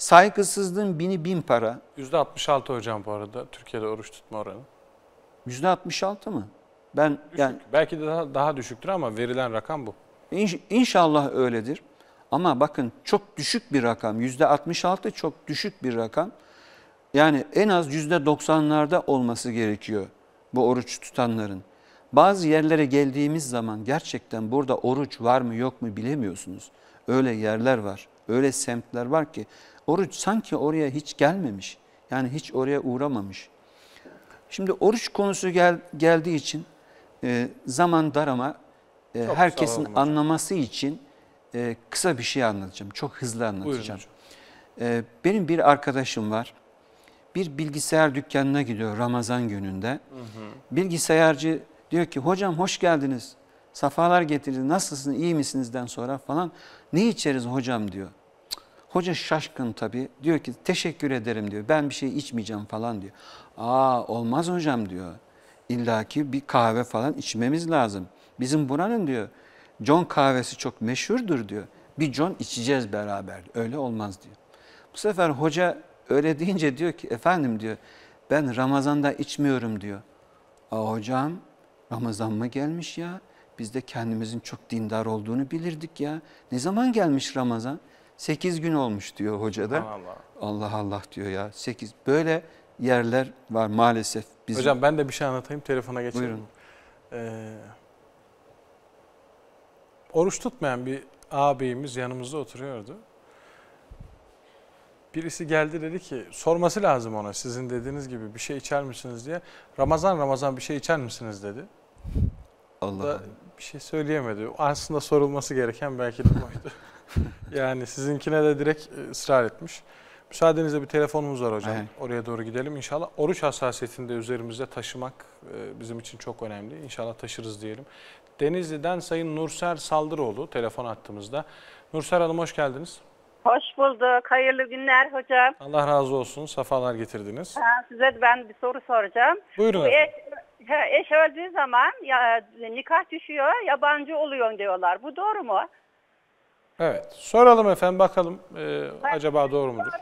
Saygısızlığın bini bin para. %66 hocam bu arada Türkiye'de oruç tutma oranı. %66 mı? Ben Düşük. yani belki de daha, daha düşüktür ama verilen rakam bu. İnş, inşallah öyledir. Ama bakın çok düşük bir rakam. %66 çok düşük bir rakam. Yani en az %90'larda olması gerekiyor bu oruç tutanların. Bazı yerlere geldiğimiz zaman gerçekten burada oruç var mı yok mu bilemiyorsunuz. Öyle yerler var. Öyle semtler var ki oruç sanki oraya hiç gelmemiş. Yani hiç oraya uğramamış. Şimdi oruç konusu gel, geldiği için e, zaman dar ama e, herkesin anlaması için e, kısa bir şey anlatacağım. Çok hızlı anlatacağım. E, benim bir arkadaşım var. Bir bilgisayar dükkanına gidiyor Ramazan gününde. Hı hı. Bilgisayarcı diyor ki hocam hoş geldiniz. Safalar getirdiniz. Nasılsınız? iyi misinizden sonra falan. Ne içeriz hocam diyor. Hoca şaşkın tabii. Diyor ki teşekkür ederim diyor. Ben bir şey içmeyeceğim falan diyor. Aa olmaz hocam diyor. İlla ki bir kahve falan içmemiz lazım. Bizim buranın diyor John kahvesi çok meşhurdur diyor. Bir John içeceğiz beraber. Öyle olmaz diyor. Bu sefer hoca öyle deyince diyor ki efendim diyor ben Ramazan'da içmiyorum diyor. Aa hocam Ramazan mı gelmiş ya? Biz de kendimizin çok dindar olduğunu bilirdik ya. Ne zaman gelmiş Ramazan? 8 gün olmuş diyor hoca da. Allah Allah, Allah diyor ya. 8 böyle yerler var maalesef. Bizim. Hocam ben de bir şey anlatayım telefona geçelim. Buyurun. Ee, oruç tutmayan bir ağabeyimiz yanımızda oturuyordu. Birisi geldi dedi ki sorması lazım ona sizin dediğiniz gibi bir şey içer misiniz diye. Ramazan Ramazan bir şey içer misiniz dedi. Allah. Allah. bir şey söyleyemedi. Aslında sorulması gereken belki de buydu. yani sizinkine de direkt e, ısrar etmiş. Müsaadenizle bir telefonumuz var hocam. Aynen. Oraya doğru gidelim inşallah. Oruç hassasiyetini de üzerimizde taşımak e, bizim için çok önemli. İnşallah taşırız diyelim. Denizli'den Sayın Nurser Saldıroğlu telefon attığımızda. Nursel Hanım hoş geldiniz. Hoş bulduk. Hayırlı günler hocam. Allah razı olsun. Safalar getirdiniz. Ha, size ben bir soru soracağım. Buyurun. Bu eş, he, eş öldüğü zaman ya, nikah düşüyor, yabancı oluyor diyorlar. Bu doğru mu? Evet. Soralım efendim bakalım e, acaba doğru mudur?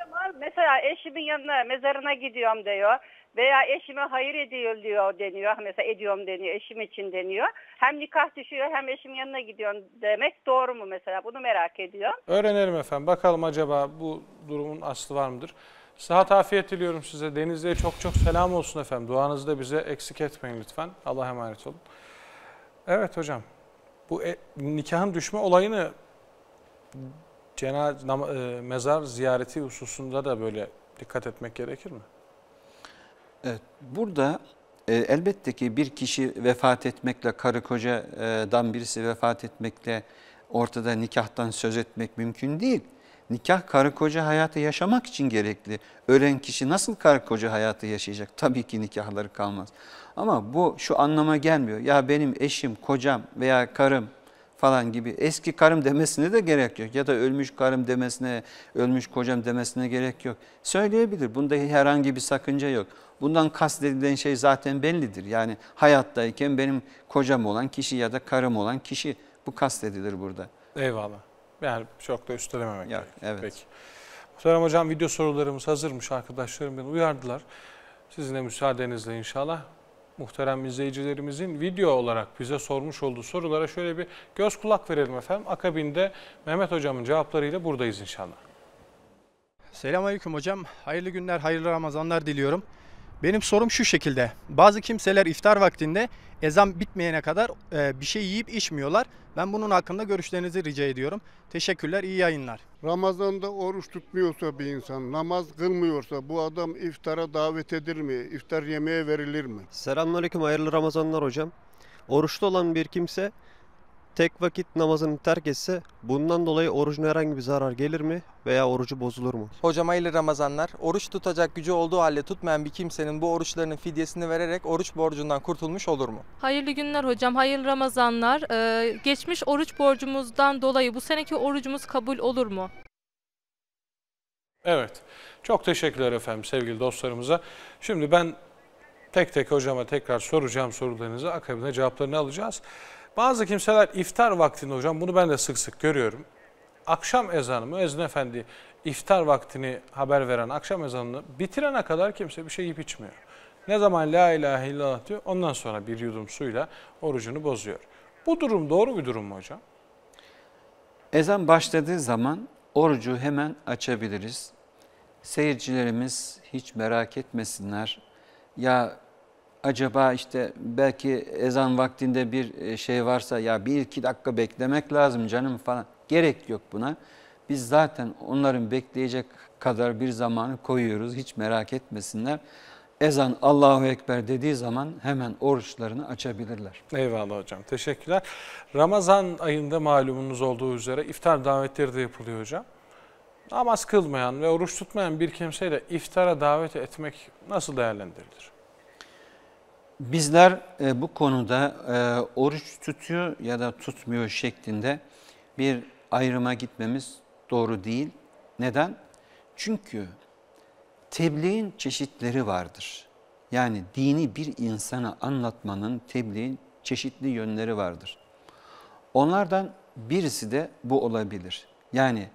Mesela eşimin yanına mezarına gidiyorum diyor. Veya eşime hayır ediyor diyor deniyor. Mesela ediyorum deniyor. Eşim için deniyor. Hem nikah düşüyor hem eşim yanına gidiyorum demek doğru mu mesela? Bunu merak ediyorum. Öğrenelim efendim. Bakalım acaba bu durumun aslı var mıdır? Sıhhat afiyet diliyorum size. Denizli'ye çok çok selam olsun efendim. Duanızı da bize eksik etmeyin lütfen. Allah'a emanet olun. Evet hocam. Bu e, nikahın düşme olayını cenaze mezar ziyareti hususunda da böyle dikkat etmek gerekir mi? Evet, burada e, elbette ki bir kişi vefat etmekle, karı kocadan birisi vefat etmekle ortada nikahtan söz etmek mümkün değil. Nikah karı koca hayatı yaşamak için gerekli. Ölen kişi nasıl karı koca hayatı yaşayacak? Tabii ki nikahları kalmaz. Ama bu şu anlama gelmiyor. Ya benim eşim, kocam veya karım falan gibi eski karım demesine de gerek yok. Ya da ölmüş karım demesine, ölmüş kocam demesine gerek yok. Söyleyebilir. Bunda herhangi bir sakınca yok. Bundan kastedilen şey zaten bellidir. Yani hayattayken benim kocam olan kişi ya da karım olan kişi bu kastedilir burada. Eyvallah. Yani çok da üstelememek ya, gerek. Evet. Peki. Muhterem Hocam video sorularımız hazırmış arkadaşlarım beni uyardılar. sizinle müsaadenizle inşallah muhterem izleyicilerimizin video olarak bize sormuş olduğu sorulara şöyle bir göz kulak verelim efendim. Akabinde Mehmet Hocam'ın cevaplarıyla buradayız inşallah. Selamünaleyküm hocam. Hayırlı günler, hayırlı Ramazanlar diliyorum. Benim sorum şu şekilde. Bazı kimseler iftar vaktinde ezan bitmeyene kadar e, bir şey yiyip içmiyorlar. Ben bunun hakkında görüşlerinizi rica ediyorum. Teşekkürler, iyi yayınlar. Ramazan'da oruç tutmuyorsa bir insan, namaz kılmıyorsa bu adam iftara davet edilir mi? İftar yemeğe verilir mi? Selamünaleyküm, hayırlı Ramazanlar hocam. Oruçlu olan bir kimse tek vakit namazını terk etse bundan dolayı orucuna herhangi bir zarar gelir mi veya orucu bozulur mu? Hocam hayırlı Ramazanlar. Oruç tutacak gücü olduğu halde tutmayan bir kimsenin bu oruçlarının fidyesini vererek oruç borcundan kurtulmuş olur mu? Hayırlı günler hocam, hayırlı Ramazanlar. Ee, geçmiş oruç borcumuzdan dolayı bu seneki orucumuz kabul olur mu? Evet, çok teşekkürler efendim sevgili dostlarımıza. Şimdi ben tek tek hocama tekrar soracağım sorularınızı akabinde cevaplarını alacağız. Bazı kimseler iftar vaktinde hocam bunu ben de sık sık görüyorum. Akşam ezanı müezzin efendi iftar vaktini haber veren akşam ezanını bitirene kadar kimse bir şey yiyip içmiyor. Ne zaman la ilahe illallah diyor ondan sonra bir yudum suyla orucunu bozuyor. Bu durum doğru bir durum mu hocam? Ezan başladığı zaman orucu hemen açabiliriz. Seyircilerimiz hiç merak etmesinler. Ya acaba işte belki ezan vaktinde bir e, şey varsa ya bir iki dakika beklemek lazım canım falan gerek yok buna. Biz zaten onların bekleyecek kadar bir zamanı koyuyoruz hiç merak etmesinler. Ezan Allahu Ekber dediği zaman hemen oruçlarını açabilirler. Eyvallah hocam teşekkürler. Ramazan ayında malumunuz olduğu üzere iftar davetleri de yapılıyor hocam. Namaz kılmayan ve oruç tutmayan bir kimseyle iftara davet etmek nasıl değerlendirilir? Bizler e, bu konuda e, oruç tutuyor ya da tutmuyor şeklinde bir ayrıma gitmemiz doğru değil. Neden? Çünkü tebliğin çeşitleri vardır. Yani dini bir insana anlatmanın tebliğin çeşitli yönleri vardır. Onlardan birisi de bu olabilir. Yani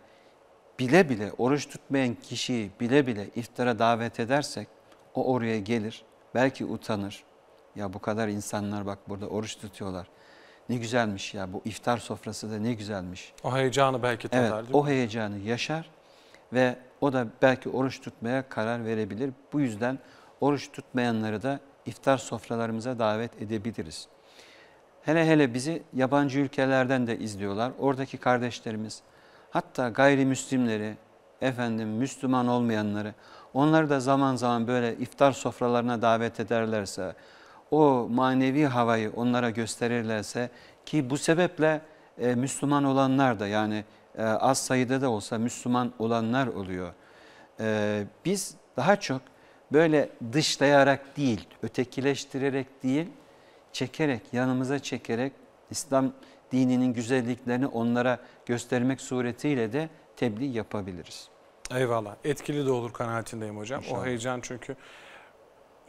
bile bile oruç tutmayan kişiyi bile bile iftara davet edersek o oraya gelir, belki utanır, ya bu kadar insanlar bak burada oruç tutuyorlar. Ne güzelmiş ya bu iftar sofrası da ne güzelmiş. O heyecanı belki tutar evet, O heyecanı yaşar ve o da belki oruç tutmaya karar verebilir. Bu yüzden oruç tutmayanları da iftar sofralarımıza davet edebiliriz. Hele hele bizi yabancı ülkelerden de izliyorlar. Oradaki kardeşlerimiz hatta gayrimüslimleri, efendim Müslüman olmayanları onları da zaman zaman böyle iftar sofralarına davet ederlerse o manevi havayı onlara gösterirlerse ki bu sebeple e, Müslüman olanlar da yani e, az sayıda da olsa Müslüman olanlar oluyor. E, biz daha çok böyle dışlayarak değil, ötekileştirerek değil, çekerek, yanımıza çekerek İslam dininin güzelliklerini onlara göstermek suretiyle de tebliğ yapabiliriz. Eyvallah. Etkili de olur kanaatindeyim hocam. İnşallah. O heyecan çünkü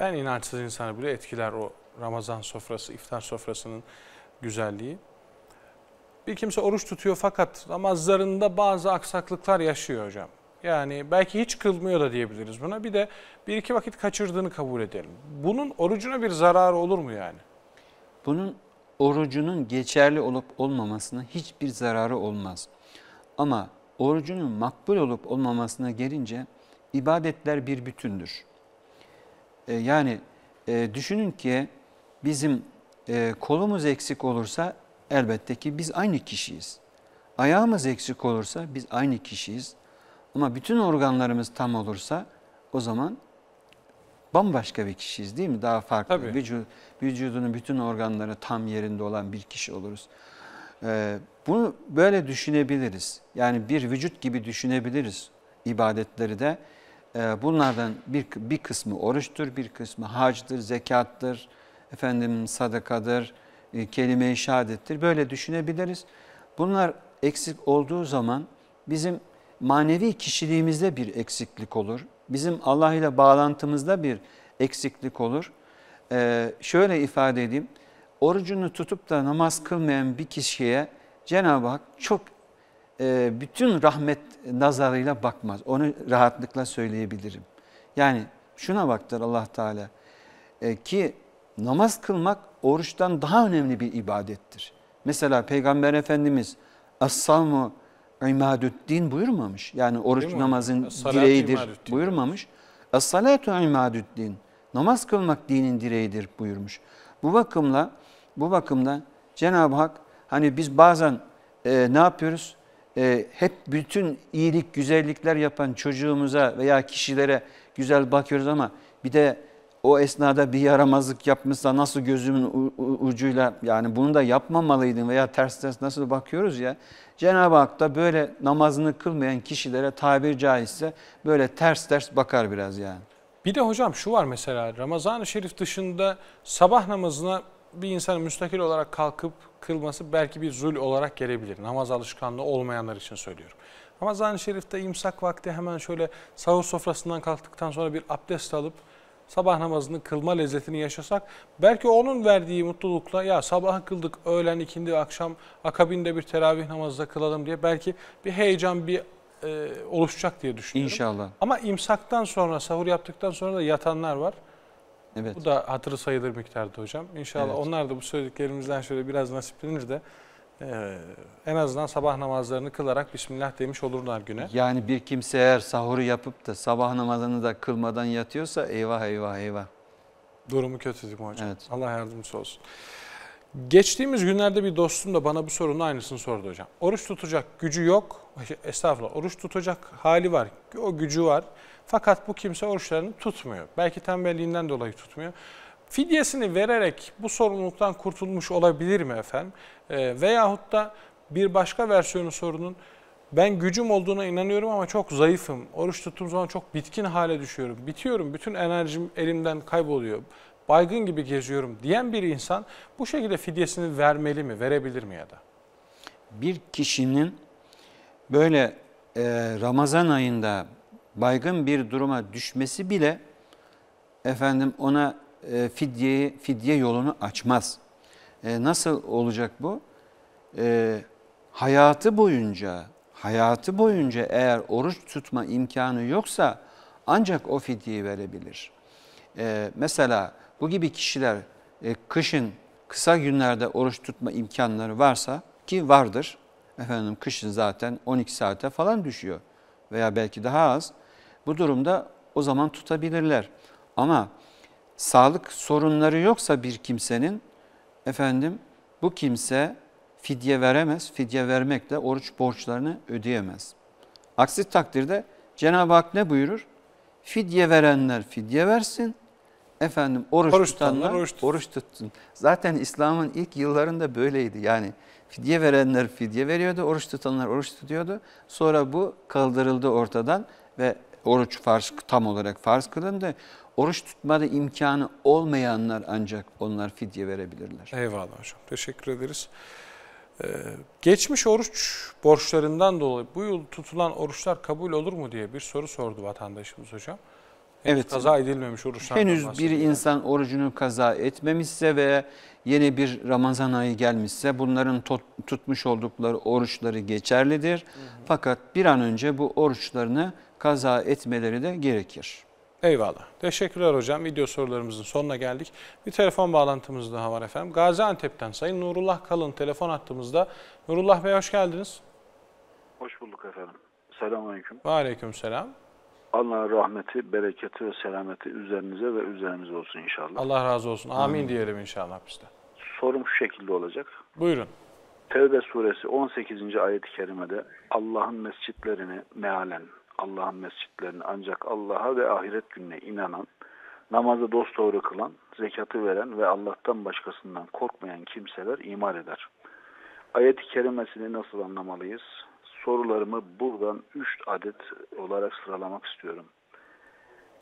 ben inançsız insanı bile etkiler o Ramazan sofrası, iftar sofrasının güzelliği. Bir kimse oruç tutuyor fakat namazlarında bazı aksaklıklar yaşıyor hocam. Yani belki hiç kılmıyor da diyebiliriz buna. Bir de bir iki vakit kaçırdığını kabul edelim. Bunun orucuna bir zararı olur mu yani? Bunun orucunun geçerli olup olmamasına hiçbir zararı olmaz. Ama orucunun makbul olup olmamasına gelince ibadetler bir bütündür. E, yani e, düşünün ki bizim e, kolumuz eksik olursa elbette ki biz aynı kişiyiz. Ayağımız eksik olursa biz aynı kişiyiz. Ama bütün organlarımız tam olursa o zaman bambaşka bir kişiyiz değil mi? Daha farklı. Tabii. Vücud, vücudunun bütün organları tam yerinde olan bir kişi oluruz. Ee, bunu böyle düşünebiliriz. Yani bir vücut gibi düşünebiliriz ibadetleri de. Ee, bunlardan bir, bir kısmı oruçtur, bir kısmı hacdır, zekattır, efendim sadakadır, e, kelime-i şehadettir. Böyle düşünebiliriz. Bunlar eksik olduğu zaman bizim manevi kişiliğimizde bir eksiklik olur. Bizim Allah ile bağlantımızda bir eksiklik olur. Ee, şöyle ifade edeyim. Orucunu tutup da namaz kılmayan bir kişiye Cenab-ı Hak çok e, bütün rahmet nazarıyla bakmaz. Onu rahatlıkla söyleyebilirim. Yani şuna baktır Allah Teala e, ki namaz kılmak oruçtan daha önemli bir ibadettir. Mesela Peygamber Efendimiz As-salmu imadüddin buyurmamış. Yani oruç namazın direğidir buyurmamış. As-salatu imadüddin. Namaz kılmak dinin direğidir buyurmuş. Bu bakımla bu bakımda Cenab-ı Hak hani biz bazen e, ne yapıyoruz? E, hep bütün iyilik, güzellikler yapan çocuğumuza veya kişilere güzel bakıyoruz ama bir de o esnada bir yaramazlık yapmışsa nasıl gözümün ucuyla yani bunu da yapmamalıydım veya ters ters nasıl bakıyoruz ya. Cenab-ı Hak da böyle namazını kılmayan kişilere tabir caizse böyle ters ters bakar biraz yani. Bir de hocam şu var mesela Ramazan-ı Şerif dışında sabah namazına bir insanın müstakil olarak kalkıp kılması belki bir zul olarak gelebilir. Namaz alışkanlığı olmayanlar için söylüyorum. Ramazan-ı Şerif'te imsak vakti hemen şöyle sahur sofrasından kalktıktan sonra bir abdest alıp sabah namazını kılma lezzetini yaşasak belki onun verdiği mutlulukla ya sabahı kıldık öğlen ikindi akşam akabinde bir teravih namazı da kılalım diye belki bir heyecan bir e, oluşacak diye düşünüyorum. İnşallah. Ama imsaktan sonra sahur yaptıktan sonra da yatanlar var. Evet. Bu da hatırı sayılır miktarda hocam. İnşallah evet. onlar da bu söylediklerimizden şöyle biraz nasiplenir de ee, en azından sabah namazlarını kılarak Bismillah demiş olurlar güne. Yani bir kimse eğer sahuru yapıp da sabah namazını da kılmadan yatıyorsa eyvah eyvah eyvah. Durumu kötüdür mü hocam? Evet. Allah yardımcısı olsun. Geçtiğimiz günlerde bir dostum da bana bu sorunu aynısını sordu hocam. Oruç tutacak gücü yok, estağfurullah oruç tutacak hali var, o gücü var. Fakat bu kimse oruçlarını tutmuyor. Belki tembelliğinden dolayı tutmuyor. Fidyesini vererek bu sorumluluktan kurtulmuş olabilir mi efendim? E, veyahut da bir başka versiyonu sorunun ben gücüm olduğuna inanıyorum ama çok zayıfım. Oruç tuttuğum zaman çok bitkin hale düşüyorum. Bitiyorum. Bütün enerjim elimden kayboluyor. Baygın gibi geziyorum diyen bir insan bu şekilde fidyesini vermeli mi, verebilir mi ya da? Bir kişinin böyle e, Ramazan ayında baygın bir duruma düşmesi bile efendim ona e, fidye fidye yolunu açmaz. E, nasıl olacak bu? E, hayatı boyunca, hayatı boyunca eğer oruç tutma imkanı yoksa ancak o fidyeyi verebilir. mesela bu gibi kişiler kışın kısa günlerde oruç tutma imkanları varsa ki vardır. Efendim kışın zaten 12 saate falan düşüyor veya belki daha az. Bu durumda o zaman tutabilirler. Ama sağlık sorunları yoksa bir kimsenin efendim bu kimse fidye veremez. Fidye vermekle oruç borçlarını ödeyemez. Aksi takdirde Cenab-ı Hak ne buyurur? Fidye verenler fidye versin. Efendim oruç, oruç tutanlar oruç, tutsun. oruç tutsun. Zaten İslam'ın ilk yıllarında böyleydi. Yani fidye verenler fidye veriyordu, oruç tutanlar oruç tutuyordu. Sonra bu kaldırıldı ortadan ve oruç farz, tam olarak farz kılındı. Oruç tutmada imkanı olmayanlar ancak onlar fidye verebilirler. Eyvallah hocam. Teşekkür ederiz. Ee, geçmiş oruç borçlarından dolayı bu yıl tutulan oruçlar kabul olur mu diye bir soru sordu vatandaşımız hocam. Henüz evet. Kaza edilmemiş oruçlar. Henüz bir insan orucunu kaza etmemişse ve yeni bir Ramazan ayı gelmişse bunların tutmuş oldukları oruçları geçerlidir. Hı hı. Fakat bir an önce bu oruçlarını kaza etmeleri de gerekir. Eyvallah. Teşekkürler hocam. Video sorularımızın sonuna geldik. Bir telefon bağlantımız daha var efendim. Gaziantep'ten Sayın Nurullah Kalın telefon attığımızda. Nurullah Bey hoş geldiniz. Hoş bulduk efendim. Selamünaleyküm. Aleyküm selam. Allah'ın rahmeti, bereketi ve selameti üzerinize ve üzerimize olsun inşallah. Allah razı olsun. Amin Hı. diyelim inşallah biz de. Sorum şu şekilde olacak. Buyurun. Tevbe suresi 18. ayet-i kerimede Allah'ın mescitlerini mealen Allah'ın mescitlerini ancak Allah'a ve ahiret gününe inanan, namazı dosdoğru kılan, zekatı veren ve Allah'tan başkasından korkmayan kimseler imar eder. Ayet-i kerimesini nasıl anlamalıyız? Sorularımı buradan üç adet olarak sıralamak istiyorum.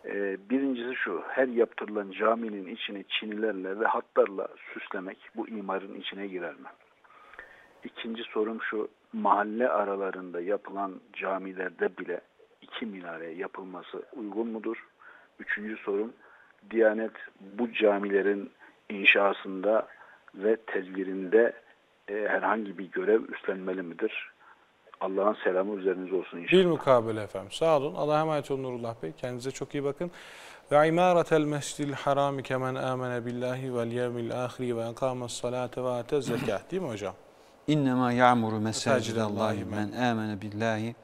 Ee, birincisi şu, her yaptırılan caminin içini çinilerle ve hatlarla süslemek bu imarın içine girer mi? İkinci sorum şu, mahalle aralarında yapılan camilerde bile iki minare yapılması uygun mudur? Üçüncü sorum, Diyanet bu camilerin inşasında ve tedbirinde e, herhangi bir görev üstlenmeli midir? Allah'ın selamı üzerinize olsun inşallah. Bir mukabele efendim. Sağ olun. Allah'a emanet olun Nurullah Bey. Kendinize çok iyi bakın. Ve imaratel mescidil harami kemen amene billahi vel yevmil ahri ve enkames salate ve atez zekat. Değil mi hocam? İnnemâ ya'muru mesacidallahi men amene billahi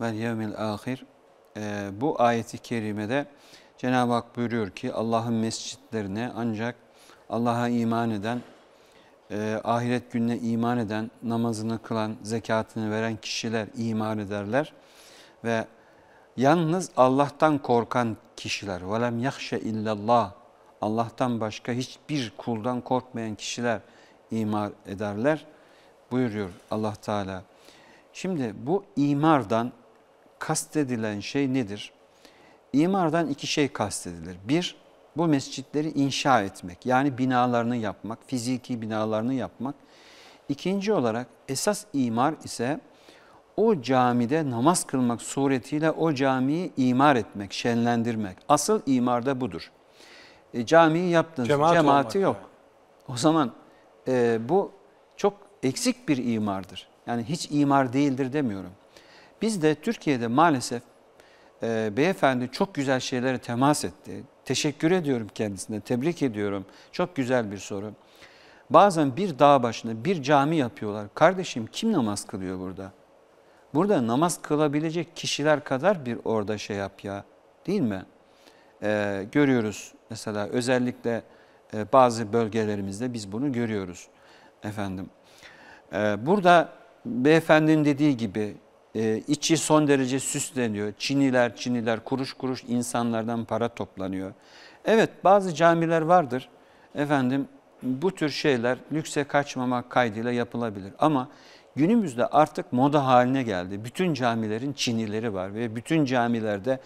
vel yevmil ahir. Ee, bu ayeti kerimede Cenab-ı Hak buyuruyor ki Allah'ın mescitlerine ancak Allah'a iman eden, e, ahiret gününe iman eden, namazını kılan, zekatını veren kişiler iman ederler. Ve yalnız Allah'tan korkan kişiler, وَلَمْ يَخْشَ illallah Allah'tan başka hiçbir kuldan korkmayan kişiler imar ederler buyuruyor Allah Teala. Şimdi bu imardan kastedilen şey nedir? İmardan iki şey kastedilir. Bir, bu mescitleri inşa etmek yani binalarını yapmak, fiziki binalarını yapmak. İkinci olarak esas imar ise o camide namaz kılmak suretiyle o camiyi imar etmek, şenlendirmek. Asıl imar da budur. E, camiyi yaptınız, Cemaat cemaati yok. Yani. O zaman e, bu çok eksik bir imardır. Yani hiç imar değildir demiyorum. Biz de Türkiye'de maalesef e, beyefendi çok güzel şeylere temas etti. Teşekkür ediyorum kendisine, tebrik ediyorum. Çok güzel bir soru. Bazen bir dağ başında bir cami yapıyorlar. Kardeşim kim namaz kılıyor burada? Burada namaz kılabilecek kişiler kadar bir orada şey yap ya değil mi? Ee, görüyoruz mesela özellikle e, bazı bölgelerimizde biz bunu görüyoruz efendim. Ee, burada beyefendinin dediği gibi e, içi son derece süsleniyor. Çiniler, çiniler, kuruş kuruş insanlardan para toplanıyor. Evet bazı camiler vardır. Efendim bu tür şeyler lükse kaçmamak kaydıyla yapılabilir. Ama günümüzde artık moda haline geldi. Bütün camilerin çinileri var ve bütün camilerde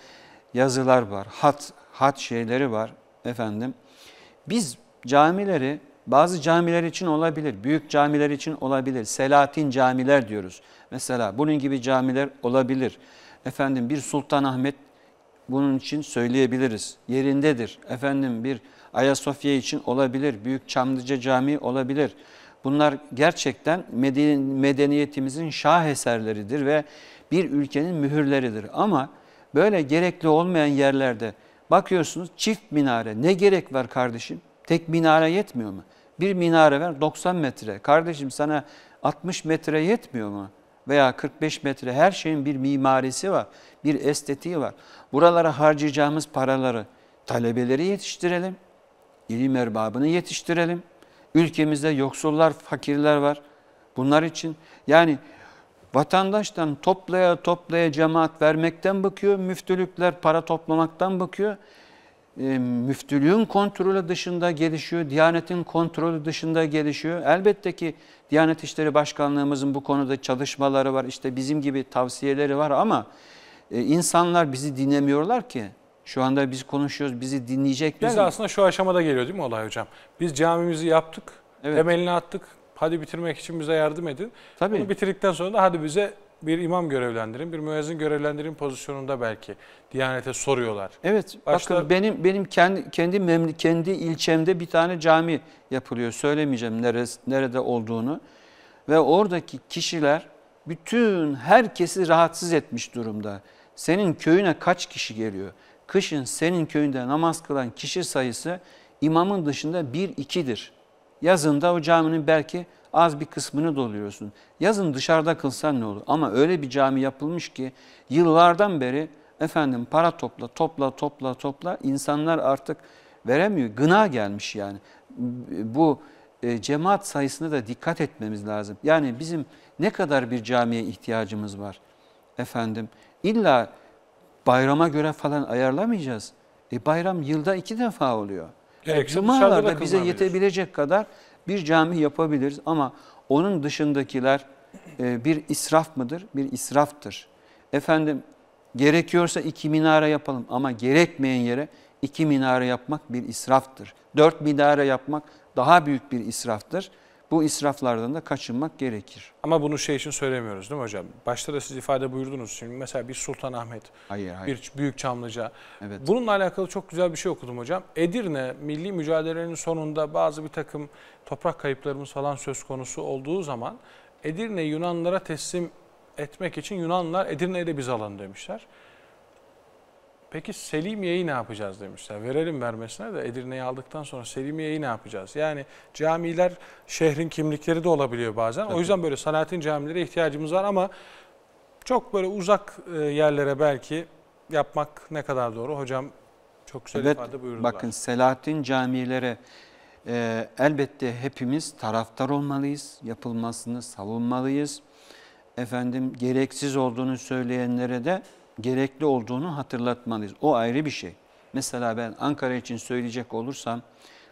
yazılar var, hat, hat şeyleri var efendim. Biz camileri bazı camiler için olabilir, büyük camiler için olabilir. Selatin camiler diyoruz. Mesela bunun gibi camiler olabilir. Efendim bir Sultanahmet bunun için söyleyebiliriz. Yerindedir. Efendim bir Ayasofya için olabilir, Büyük Çamlıca Camii olabilir. Bunlar gerçekten medeniyetimizin şaheserleridir ve bir ülkenin mühürleridir. Ama böyle gerekli olmayan yerlerde bakıyorsunuz çift minare ne gerek var kardeşim? Tek minare yetmiyor mu? Bir minare ver 90 metre. Kardeşim sana 60 metre yetmiyor mu? Veya 45 metre her şeyin bir mimarisi var, bir estetiği var. Buralara harcayacağımız paraları talebeleri yetiştirelim, ilim erbabını yetiştirelim. Ülkemizde yoksullar, fakirler var. Bunlar için yani vatandaştan toplaya toplaya cemaat vermekten bakıyor, müftülükler para toplamaktan bakıyor. E, müftülüğün kontrolü dışında gelişiyor, Diyanet'in kontrolü dışında gelişiyor. Elbette ki Diyanet İşleri Başkanlığımızın bu konuda çalışmaları var, işte bizim gibi tavsiyeleri var ama e, insanlar bizi dinlemiyorlar ki. Şu anda biz konuşuyoruz, bizi dinleyecekler Biz mi? aslında şu aşamada geliyor değil mi olay hocam? Biz camimizi yaptık, evet. temelini attık, hadi bitirmek için bize yardım edin. Tabii. Bunu bitirdikten sonra da hadi bize bir imam görevlendirin, bir müezzin görevlendirin pozisyonunda belki Diyanet'e soruyorlar. Evet. Başta... Bakın benim benim kendi kendi memle, kendi ilçemde bir tane cami yapılıyor. Söylemeyeceğim neresi, nerede olduğunu. Ve oradaki kişiler bütün herkesi rahatsız etmiş durumda. Senin köyüne kaç kişi geliyor? Kışın senin köyünde namaz kılan kişi sayısı imamın dışında 1-2'dir. Yazında o caminin belki az bir kısmını doluyorsun. Yazın dışarıda kılsan ne olur? Ama öyle bir cami yapılmış ki yıllardan beri efendim para topla, topla, topla, topla insanlar artık veremiyor. Gına gelmiş yani. Bu e, cemaat sayısına da dikkat etmemiz lazım. Yani bizim ne kadar bir camiye ihtiyacımız var efendim. İlla bayrama göre falan ayarlamayacağız. E bayram yılda iki defa oluyor. Gerekse Cumalarda bize yetebilecek kadar bir cami yapabiliriz ama onun dışındakiler e, bir israf mıdır? Bir israftır. Efendim gerekiyorsa iki minare yapalım ama gerekmeyen yere iki minare yapmak bir israftır. Dört minare yapmak daha büyük bir israftır bu israflardan da kaçınmak gerekir. Ama bunu şey için söylemiyoruz değil mi hocam? Başta da siz ifade buyurdunuz. Şimdi mesela bir Sultanahmet, hayır, hayır. bir Büyük Çamlıca. Evet. Bununla alakalı çok güzel bir şey okudum hocam. Edirne milli mücadelenin sonunda bazı bir takım toprak kayıplarımız falan söz konusu olduğu zaman Edirne Yunanlara teslim etmek için Yunanlar Edirne'yi de biz alın demişler. Peki Selimiye'yi ne yapacağız demişler. Verelim vermesine de Edirne'yi aldıktan sonra Selimiye'yi ne yapacağız? Yani camiler şehrin kimlikleri de olabiliyor bazen. Tabii. O yüzden böyle Selahattin camilere ihtiyacımız var ama çok böyle uzak e, yerlere belki yapmak ne kadar doğru? Hocam çok güzel evet, ifade buyurdular. Bakın Selahattin camilere e, elbette hepimiz taraftar olmalıyız. Yapılmasını savunmalıyız. Efendim gereksiz olduğunu söyleyenlere de gerekli olduğunu hatırlatmalıyız. O ayrı bir şey. Mesela ben Ankara için söyleyecek olursam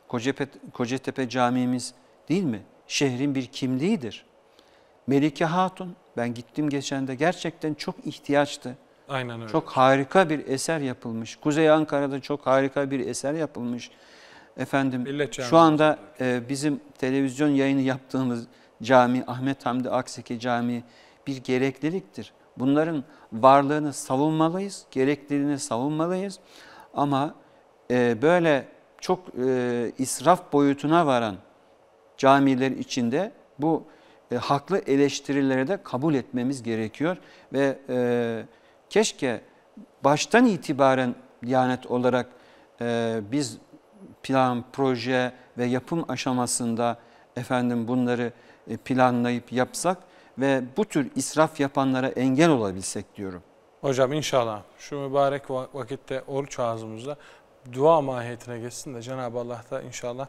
Kocatepe, Kocatepe camimiz değil mi? Şehrin bir kimliğidir. Melike Hatun ben gittim geçen de gerçekten çok ihtiyaçtı. Aynen öyle. Çok harika bir eser yapılmış. Kuzey Ankara'da çok harika bir eser yapılmış. Efendim şu anda e, bizim televizyon yayını yaptığımız cami Ahmet Hamdi Akseki Camii bir gerekliliktir. Bunların varlığını savunmalıyız, gerekliliğini savunmalıyız. Ama e, böyle çok e, israf boyutuna varan camiler içinde bu e, haklı eleştirileri de kabul etmemiz gerekiyor. Ve e, keşke baştan itibaren Diyanet olarak e, biz plan, proje ve yapım aşamasında efendim bunları e, planlayıp yapsak ve bu tür israf yapanlara engel olabilsek diyorum. Hocam inşallah şu mübarek vakitte oruç ağzımızda dua mahiyetine geçsin de Cenab-ı Allah da inşallah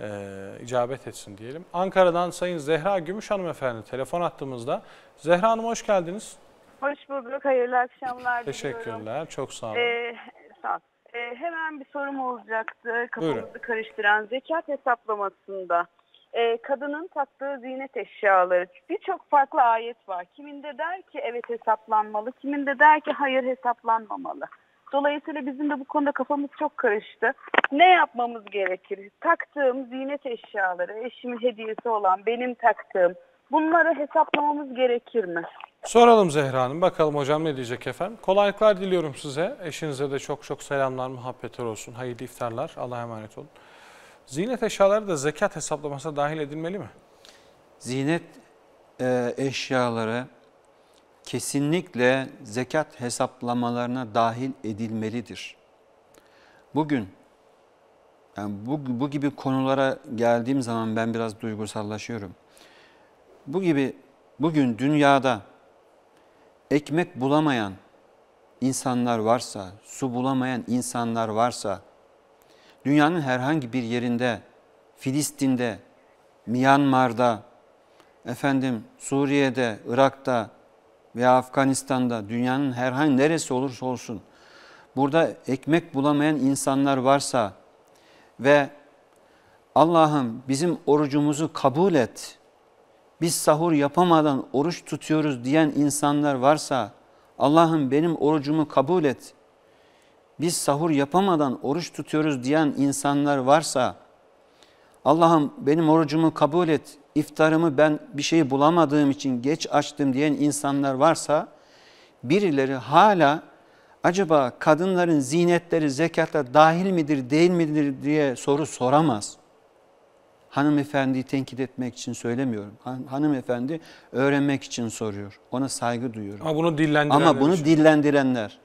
e, icabet etsin diyelim. Ankara'dan Sayın Zehra Gümüş Hanım efendi telefon attığımızda. Zehra Hanım hoş geldiniz. Hoş bulduk. Hayırlı akşamlar Teşekkürler. Diliyorum. Çok sağ olun. Ee, sağ olun. Ee, hemen bir sorum olacaktı. Kafamızı Buyurun. karıştıran zekat hesaplamasında e, kadının taktığı ziynet eşyaları. Birçok farklı ayet var. Kiminde der ki evet hesaplanmalı, kiminde der ki hayır hesaplanmamalı. Dolayısıyla bizim de bu konuda kafamız çok karıştı. Ne yapmamız gerekir? Taktığım ziynet eşyaları, eşimin hediyesi olan, benim taktığım bunları hesaplamamız gerekir mi? Soralım Zehra Hanım. Bakalım hocam ne diyecek efendim. Kolaylıklar diliyorum size. Eşinize de çok çok selamlar, muhabbetler olsun. Hayırlı iftarlar. Allah'a emanet olun. Ziynet eşyaları da zekat hesaplamasına dahil edilmeli mi? Ziynet e, eşyaları kesinlikle zekat hesaplamalarına dahil edilmelidir. Bugün yani bu, bu gibi konulara geldiğim zaman ben biraz duygusallaşıyorum. Bu gibi bugün dünyada ekmek bulamayan insanlar varsa, su bulamayan insanlar varsa, dünyanın herhangi bir yerinde, Filistin'de, Myanmar'da, efendim Suriye'de, Irak'ta veya Afganistan'da dünyanın herhangi neresi olursa olsun burada ekmek bulamayan insanlar varsa ve Allah'ım bizim orucumuzu kabul et, biz sahur yapamadan oruç tutuyoruz diyen insanlar varsa Allah'ım benim orucumu kabul et.'' biz sahur yapamadan oruç tutuyoruz diyen insanlar varsa Allah'ım benim orucumu kabul et, iftarımı ben bir şey bulamadığım için geç açtım diyen insanlar varsa birileri hala acaba kadınların zinetleri zekata dahil midir değil midir diye soru soramaz. Hanımefendiyi tenkit etmek için söylemiyorum. Han hanımefendi öğrenmek için soruyor. Ona saygı duyuyorum. Ama bunu dillendirenler. Ama bunu dillendirenler.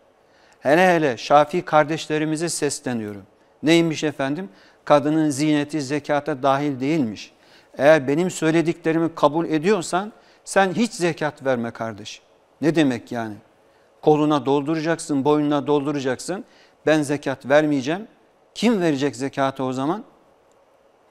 Hele hele Şafii kardeşlerimize sesleniyorum. Neymiş efendim? Kadının ziyneti zekata dahil değilmiş. Eğer benim söylediklerimi kabul ediyorsan sen hiç zekat verme kardeş. Ne demek yani? Koluna dolduracaksın, boynuna dolduracaksın. Ben zekat vermeyeceğim. Kim verecek zekatı o zaman?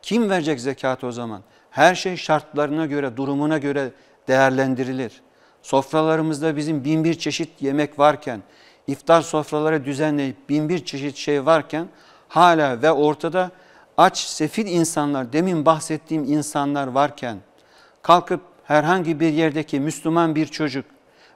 Kim verecek zekatı o zaman? Her şey şartlarına göre, durumuna göre değerlendirilir. Sofralarımızda bizim bin bir çeşit yemek varken, iftar sofraları düzenleyip binbir çeşit şey varken hala ve ortada aç sefil insanlar demin bahsettiğim insanlar varken kalkıp herhangi bir yerdeki Müslüman bir çocuk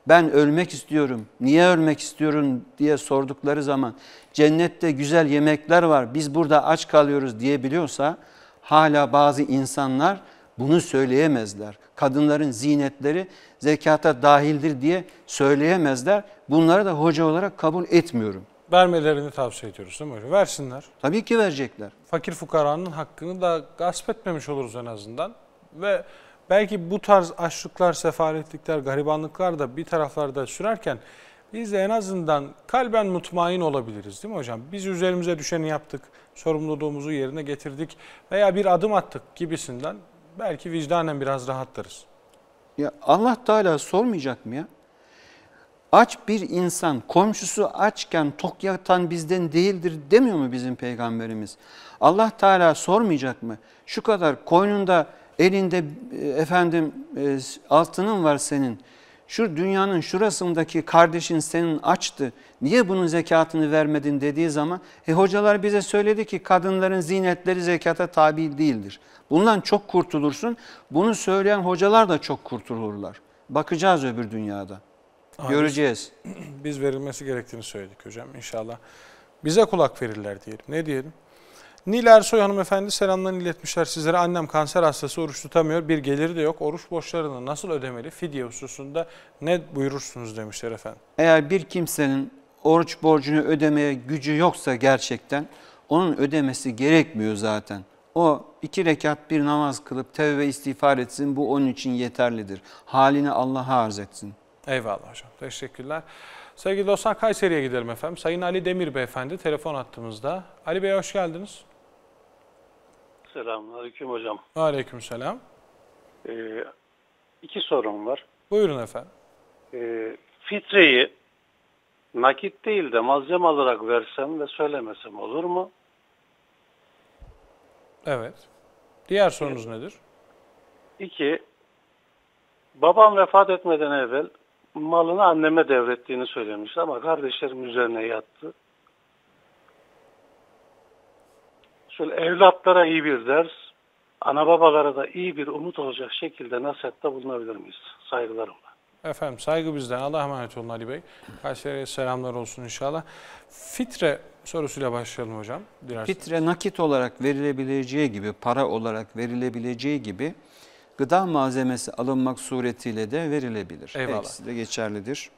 ben ölmek istiyorum, niye ölmek istiyorum diye sordukları zaman cennette güzel yemekler var biz burada aç kalıyoruz diyebiliyorsa hala bazı insanlar bunu söyleyemezler. Kadınların zinetleri zekata dahildir diye söyleyemezler. Bunları da hoca olarak kabul etmiyorum. Vermelerini tavsiye ediyoruz değil mi hocam? Versinler. Tabii ki verecekler. Fakir fukaranın hakkını da gasp etmemiş oluruz en azından. Ve belki bu tarz açlıklar, sefaletlikler, garibanlıklar da bir taraflarda sürerken biz de en azından kalben mutmain olabiliriz değil mi hocam? Biz üzerimize düşeni yaptık, sorumluluğumuzu yerine getirdik veya bir adım attık gibisinden belki vicdanen biraz rahatlarız. Ya Allah Teala sormayacak mı ya? Aç bir insan komşusu açken tok yatan bizden değildir demiyor mu bizim peygamberimiz? Allah Teala sormayacak mı? Şu kadar koynunda elinde e, efendim e, altının var senin şu dünyanın şurasındaki kardeşin senin açtı, niye bunun zekatını vermedin dediği zaman, e hocalar bize söyledi ki kadınların zinetleri zekata tabi değildir. Bundan çok kurtulursun, bunu söyleyen hocalar da çok kurtulurlar. Bakacağız öbür dünyada, Abi, göreceğiz. Biz, verilmesi gerektiğini söyledik hocam inşallah. Bize kulak verirler diyelim, ne diyelim? Nil Ersoy hanımefendi selamlarını iletmişler sizlere. Annem kanser hastası oruç tutamıyor. Bir geliri de yok. Oruç borçlarını nasıl ödemeli? Fidye hususunda ne buyurursunuz demişler efendim. Eğer bir kimsenin oruç borcunu ödemeye gücü yoksa gerçekten onun ödemesi gerekmiyor zaten. O iki rekat bir namaz kılıp tevbe istiğfar etsin bu onun için yeterlidir. Halini Allah'a arz etsin. Eyvallah hocam teşekkürler. Sevgili dostlar Kayseri'ye gidelim efendim. Sayın Ali Demir Beyefendi telefon attığımızda. Ali Bey hoş geldiniz. Selamünaleyküm hocam. Aleykümselam. Ee, iki sorum var. Buyurun efendim. Ee, fitreyi nakit değil de malzeme olarak versem ve söylemesem olur mu? Evet. Diğer ee, sorunuz evet. nedir? İki, babam vefat etmeden evvel malını anneme devrettiğini söylemişti ama kardeşlerim üzerine yattı. Şöyle evlatlara iyi bir ders, ana babalara da iyi bir umut olacak şekilde nasihatte bulunabilir miyiz? Saygılarımla. Efendim saygı bizden. Allah emanet olun Ali Bey. Kayseri'ye selamlar olsun inşallah. Fitre sorusuyla başlayalım hocam. Dilerseniz. Fitre nakit olarak verilebileceği gibi, para olarak verilebileceği gibi gıda malzemesi alınmak suretiyle de verilebilir. Eyvallah. Hepsi de geçerlidir.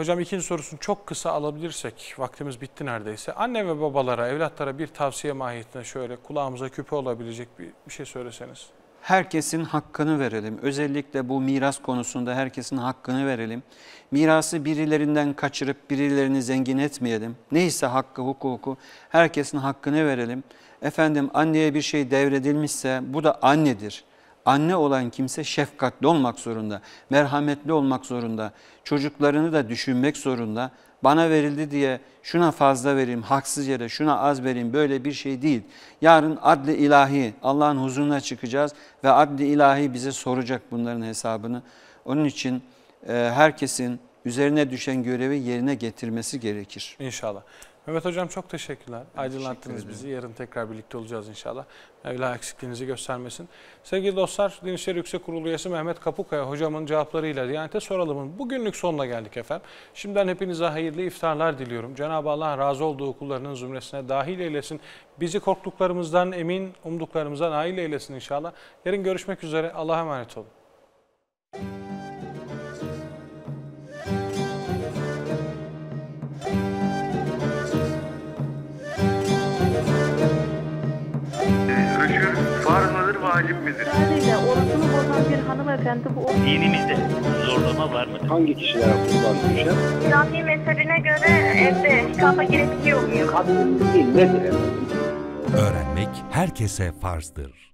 Hocam ikinci sorusunu çok kısa alabilirsek, vaktimiz bitti neredeyse. Anne ve babalara, evlatlara bir tavsiye mahiyetine şöyle kulağımıza küpe olabilecek bir, bir şey söyleseniz. Herkesin hakkını verelim. Özellikle bu miras konusunda herkesin hakkını verelim. Mirası birilerinden kaçırıp birilerini zengin etmeyelim. Neyse hakkı, hukuku herkesin hakkını verelim. Efendim anneye bir şey devredilmişse bu da annedir Anne olan kimse şefkatli olmak zorunda, merhametli olmak zorunda, çocuklarını da düşünmek zorunda. Bana verildi diye şuna fazla vereyim, haksız yere şuna az vereyim böyle bir şey değil. Yarın adli ilahi Allah'ın huzuruna çıkacağız ve adli ilahi bize soracak bunların hesabını. Onun için e, herkesin üzerine düşen görevi yerine getirmesi gerekir. İnşallah. Mehmet Hocam çok teşekkürler. Ben Aydınlattınız teşekkür bizi. Yarın tekrar birlikte olacağız inşallah. Mevla eksikliğinizi göstermesin. Sevgili dostlar, Din İşleri Yüksek Kurulu üyesi Mehmet Kapukaya hocamın cevaplarıyla Diyanet'e soralımın bugünlük sonuna geldik efendim. Şimdiden hepinize hayırlı iftarlar diliyorum. Cenab-ı Allah razı olduğu kullarının zümresine dahil eylesin. Bizi korktuklarımızdan emin, umduklarımızdan nail eylesin inşallah. Yarın görüşmek üzere. Allah'a emanet olun. vacip midir? Öyle, orasını bozan bir hanımefendi bu. Dinimizde zorlama var mı? Hangi kişiler kullandığı şey? İslami mezhebine göre evde kitaba gerekiyor. Kadın değil, nedir? Öğrenmek herkese farzdır.